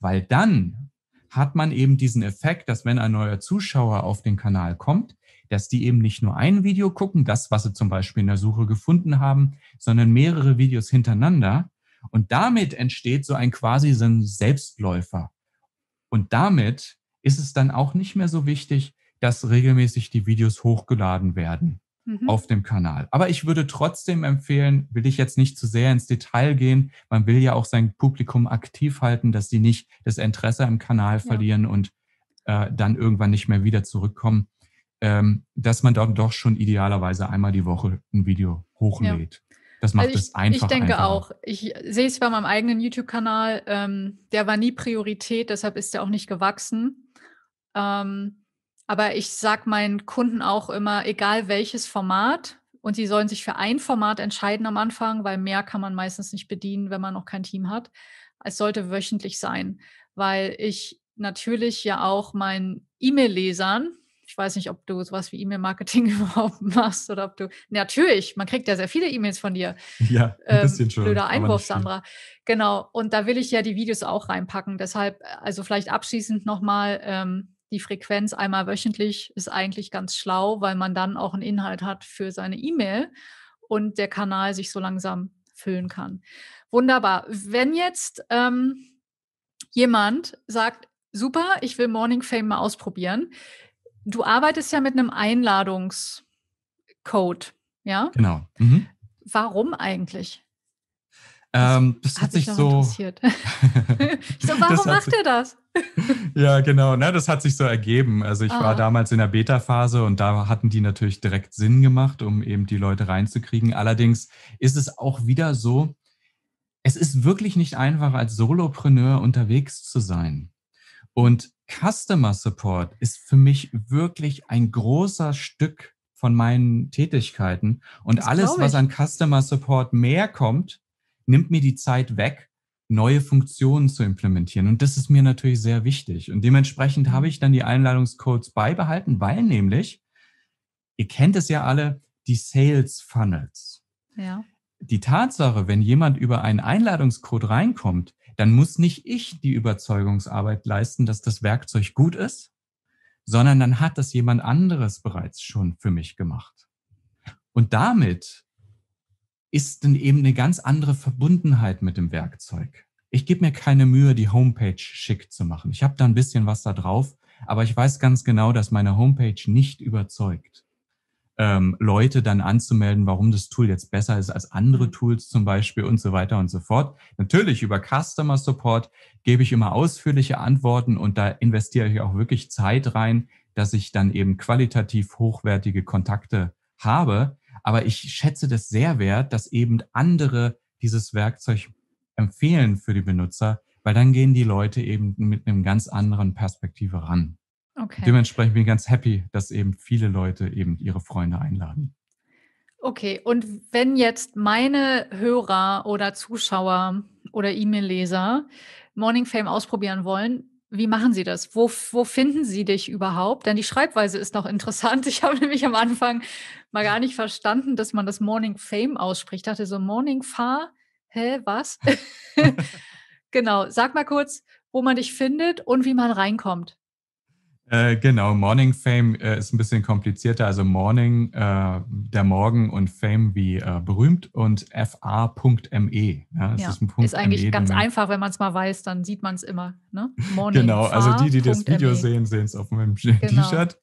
weil dann hat man eben diesen Effekt, dass wenn ein neuer Zuschauer auf den Kanal kommt, dass die eben nicht nur ein Video gucken, das, was sie zum Beispiel in der Suche gefunden haben, sondern mehrere Videos hintereinander. Und damit entsteht so ein quasi so ein Selbstläufer. Und damit ist es dann auch nicht mehr so wichtig, dass regelmäßig die Videos hochgeladen werden. Mhm. auf dem Kanal. Aber ich würde trotzdem empfehlen, will ich jetzt nicht zu sehr ins Detail gehen. Man will ja auch sein Publikum aktiv halten, dass sie nicht das Interesse im Kanal verlieren ja. und äh, dann irgendwann nicht mehr wieder zurückkommen. Ähm, dass man dort doch schon idealerweise einmal die Woche ein Video hochlädt. Ja. Das macht also ich, es einfach. Ich denke einfacher. auch. Ich sehe es bei meinem eigenen YouTube-Kanal. Ähm, der war nie Priorität, deshalb ist er auch nicht gewachsen. Ähm, aber ich sage meinen Kunden auch immer, egal welches Format, und sie sollen sich für ein Format entscheiden am Anfang, weil mehr kann man meistens nicht bedienen, wenn man noch kein Team hat. Es sollte wöchentlich sein, weil ich natürlich ja auch meinen E-Mail-Lesern, ich weiß nicht, ob du sowas wie E-Mail-Marketing überhaupt machst oder ob du. Natürlich, man kriegt ja sehr viele E-Mails von dir. Ja, ein ähm, bisschen ähm, schon. Blöder Einwurf, Sandra. Genau. Und da will ich ja die Videos auch reinpacken. Deshalb, also vielleicht abschließend nochmal, ähm, die Frequenz einmal wöchentlich ist eigentlich ganz schlau, weil man dann auch einen Inhalt hat für seine E-Mail und der Kanal sich so langsam füllen kann. Wunderbar. Wenn jetzt ähm, jemand sagt, super, ich will Morning Fame mal ausprobieren. Du arbeitest ja mit einem Einladungscode, ja? Genau. Mhm. Warum eigentlich? Ähm, das hat, hat sich so. Interessiert. so, warum macht sich, er das? ja, genau. Na, ne, das hat sich so ergeben. Also ich ah. war damals in der Beta-Phase und da hatten die natürlich direkt Sinn gemacht, um eben die Leute reinzukriegen. Allerdings ist es auch wieder so, es ist wirklich nicht einfach, als Solopreneur unterwegs zu sein. Und Customer Support ist für mich wirklich ein großer Stück von meinen Tätigkeiten. Und das alles, was an Customer Support mehr kommt, nimmt mir die Zeit weg neue Funktionen zu implementieren. Und das ist mir natürlich sehr wichtig. Und dementsprechend habe ich dann die Einladungscodes beibehalten, weil nämlich, ihr kennt es ja alle, die Sales Funnels. Ja. Die Tatsache, wenn jemand über einen Einladungscode reinkommt, dann muss nicht ich die Überzeugungsarbeit leisten, dass das Werkzeug gut ist, sondern dann hat das jemand anderes bereits schon für mich gemacht. Und damit ist dann eben eine ganz andere Verbundenheit mit dem Werkzeug. Ich gebe mir keine Mühe, die Homepage schick zu machen. Ich habe da ein bisschen was da drauf, aber ich weiß ganz genau, dass meine Homepage nicht überzeugt. Ähm, Leute dann anzumelden, warum das Tool jetzt besser ist als andere mhm. Tools zum Beispiel und so weiter und so fort. Natürlich über Customer Support gebe ich immer ausführliche Antworten und da investiere ich auch wirklich Zeit rein, dass ich dann eben qualitativ hochwertige Kontakte habe. Aber ich schätze das sehr wert, dass eben andere dieses Werkzeug empfehlen für die Benutzer, weil dann gehen die Leute eben mit einem ganz anderen Perspektive ran. Okay. Dementsprechend bin ich ganz happy, dass eben viele Leute eben ihre Freunde einladen. Okay, und wenn jetzt meine Hörer oder Zuschauer oder E-Mail-Leser Morning Fame ausprobieren wollen, wie machen Sie das? Wo, wo finden Sie dich überhaupt? Denn die Schreibweise ist noch interessant. Ich habe nämlich am Anfang mal gar nicht verstanden, dass man das Morning Fame ausspricht. Ich dachte so, Morning Far, hä, was? genau, sag mal kurz, wo man dich findet und wie man reinkommt. Äh, genau, Morning Fame äh, ist ein bisschen komplizierter. Also Morning, äh, der Morgen und Fame wie äh, berühmt und fa.me. Ja, ja, ist, ist, eigentlich ME, ganz einfach, wenn man es mal weiß, dann sieht man es immer. Ne? Morning genau, also die, die das Video ME. sehen, sehen es auf meinem genau. T-Shirt.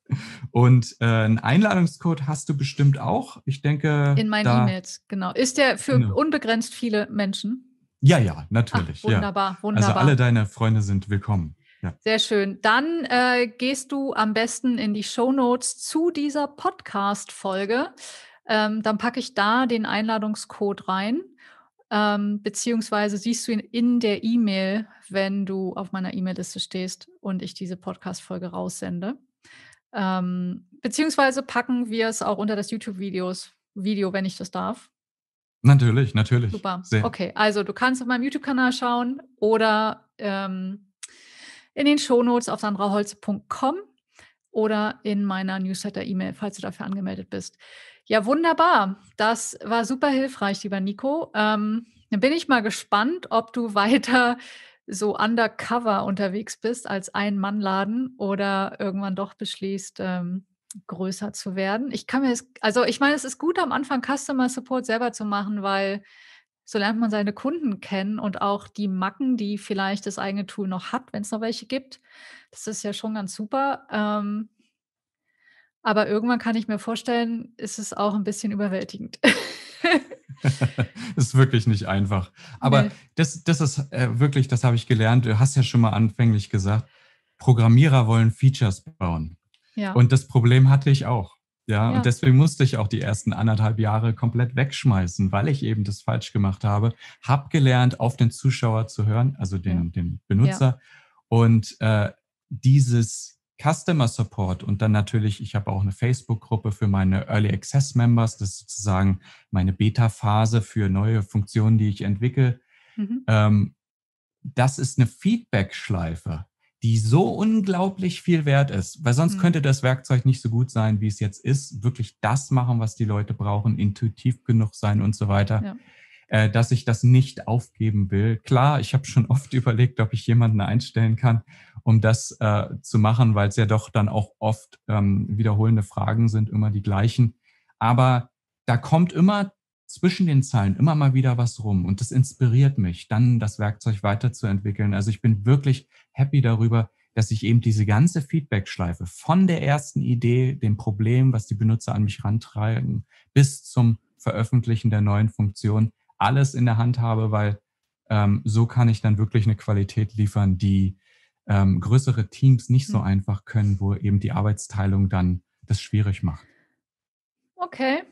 Und äh, einen Einladungscode hast du bestimmt auch. Ich denke. In meinen E-Mails, genau. Ist der für ne. unbegrenzt viele Menschen? Ja, ja, natürlich. Ach, wunderbar, ja. Also wunderbar. Also alle deine Freunde sind willkommen. Sehr schön. Dann äh, gehst du am besten in die Show Notes zu dieser Podcast-Folge. Ähm, dann packe ich da den Einladungscode rein. Ähm, beziehungsweise siehst du ihn in der E-Mail, wenn du auf meiner E-Mail-Liste stehst und ich diese Podcast-Folge raussende. Ähm, beziehungsweise packen wir es auch unter das youtube Video, wenn ich das darf. Natürlich, natürlich. Super. Sehr. Okay, also du kannst auf meinem YouTube-Kanal schauen oder ähm, in den Shownotes auf sandraholze.com oder in meiner Newsletter-E-Mail, falls du dafür angemeldet bist. Ja, wunderbar. Das war super hilfreich, lieber Nico. Ähm, dann bin ich mal gespannt, ob du weiter so undercover unterwegs bist als Ein-Mann-Laden oder irgendwann doch beschließt, ähm, größer zu werden. Ich kann mir das, also ich meine, es ist gut am Anfang Customer Support selber zu machen, weil so lernt man seine Kunden kennen und auch die Macken, die vielleicht das eigene Tool noch hat, wenn es noch welche gibt. Das ist ja schon ganz super. Ähm, aber irgendwann kann ich mir vorstellen, ist es auch ein bisschen überwältigend. ist wirklich nicht einfach. Aber nee. das, das ist äh, wirklich, das habe ich gelernt. Du hast ja schon mal anfänglich gesagt, Programmierer wollen Features bauen. Ja. Und das Problem hatte ich auch. Ja, ja, und deswegen musste ich auch die ersten anderthalb Jahre komplett wegschmeißen, weil ich eben das falsch gemacht habe. Hab gelernt, auf den Zuschauer zu hören, also den, ja. den Benutzer. Ja. Und äh, dieses Customer Support und dann natürlich, ich habe auch eine Facebook-Gruppe für meine Early Access Members, das ist sozusagen meine Beta-Phase für neue Funktionen, die ich entwickle. Mhm. Ähm, das ist eine Feedback-Schleife die so unglaublich viel wert ist, weil sonst mhm. könnte das Werkzeug nicht so gut sein, wie es jetzt ist, wirklich das machen, was die Leute brauchen, intuitiv genug sein und so weiter. Ja äh, dass ich das nicht aufgeben will. Klar, ich habe schon oft überlegt, ob ich jemanden einstellen kann, um das äh, zu machen, weil es ja doch dann auch oft ähm, wiederholende Fragen sind, immer die gleichen. Aber da kommt immer zwischen den Zeilen immer mal wieder was rum und das inspiriert mich, dann das Werkzeug weiterzuentwickeln. Also ich bin wirklich happy darüber, dass ich eben diese ganze Feedback-Schleife von der ersten Idee, dem Problem, was die Benutzer an mich rantragen, bis zum Veröffentlichen der neuen Funktion alles in der Hand habe, weil ähm, so kann ich dann wirklich eine Qualität liefern, die ähm, größere Teams nicht so hm. einfach können, wo eben die Arbeitsteilung dann das schwierig macht. Okay,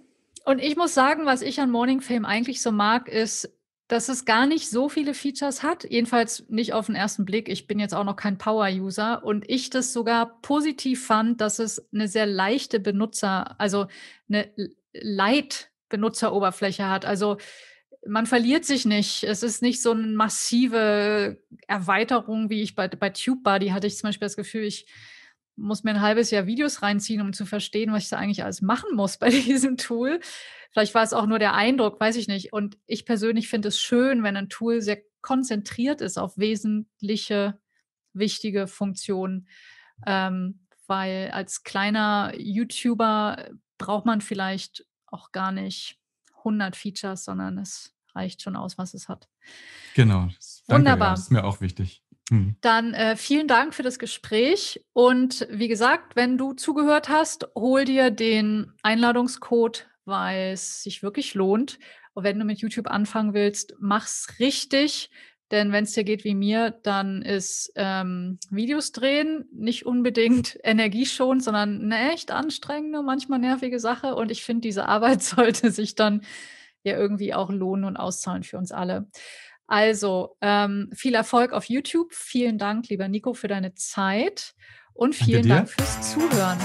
und ich muss sagen, was ich an Morning Fame eigentlich so mag, ist, dass es gar nicht so viele Features hat. Jedenfalls nicht auf den ersten Blick. Ich bin jetzt auch noch kein Power-User und ich das sogar positiv fand, dass es eine sehr leichte Benutzer, also eine light Benutzeroberfläche hat. Also man verliert sich nicht. Es ist nicht so eine massive Erweiterung, wie ich bei, bei TubeBuddy hatte ich zum Beispiel das Gefühl, ich muss mir ein halbes Jahr Videos reinziehen, um zu verstehen, was ich da eigentlich alles machen muss bei diesem Tool. Vielleicht war es auch nur der Eindruck, weiß ich nicht. Und ich persönlich finde es schön, wenn ein Tool sehr konzentriert ist auf wesentliche, wichtige Funktionen. Ähm, weil als kleiner YouTuber braucht man vielleicht auch gar nicht 100 Features, sondern es reicht schon aus, was es hat. Genau. Danke, Ja, das ist mir auch wichtig. Mhm. Dann äh, vielen Dank für das Gespräch. Und wie gesagt, wenn du zugehört hast, hol dir den Einladungscode, weil es sich wirklich lohnt. Und wenn du mit YouTube anfangen willst, mach's richtig. Denn wenn es dir geht wie mir, dann ist ähm, Videos drehen nicht unbedingt energieschonend, sondern eine echt anstrengende, manchmal nervige Sache. Und ich finde, diese Arbeit sollte sich dann ja irgendwie auch lohnen und auszahlen für uns alle. Also ähm, viel Erfolg auf YouTube. Vielen Dank, lieber Nico, für deine Zeit und vielen Dank fürs Zuhören.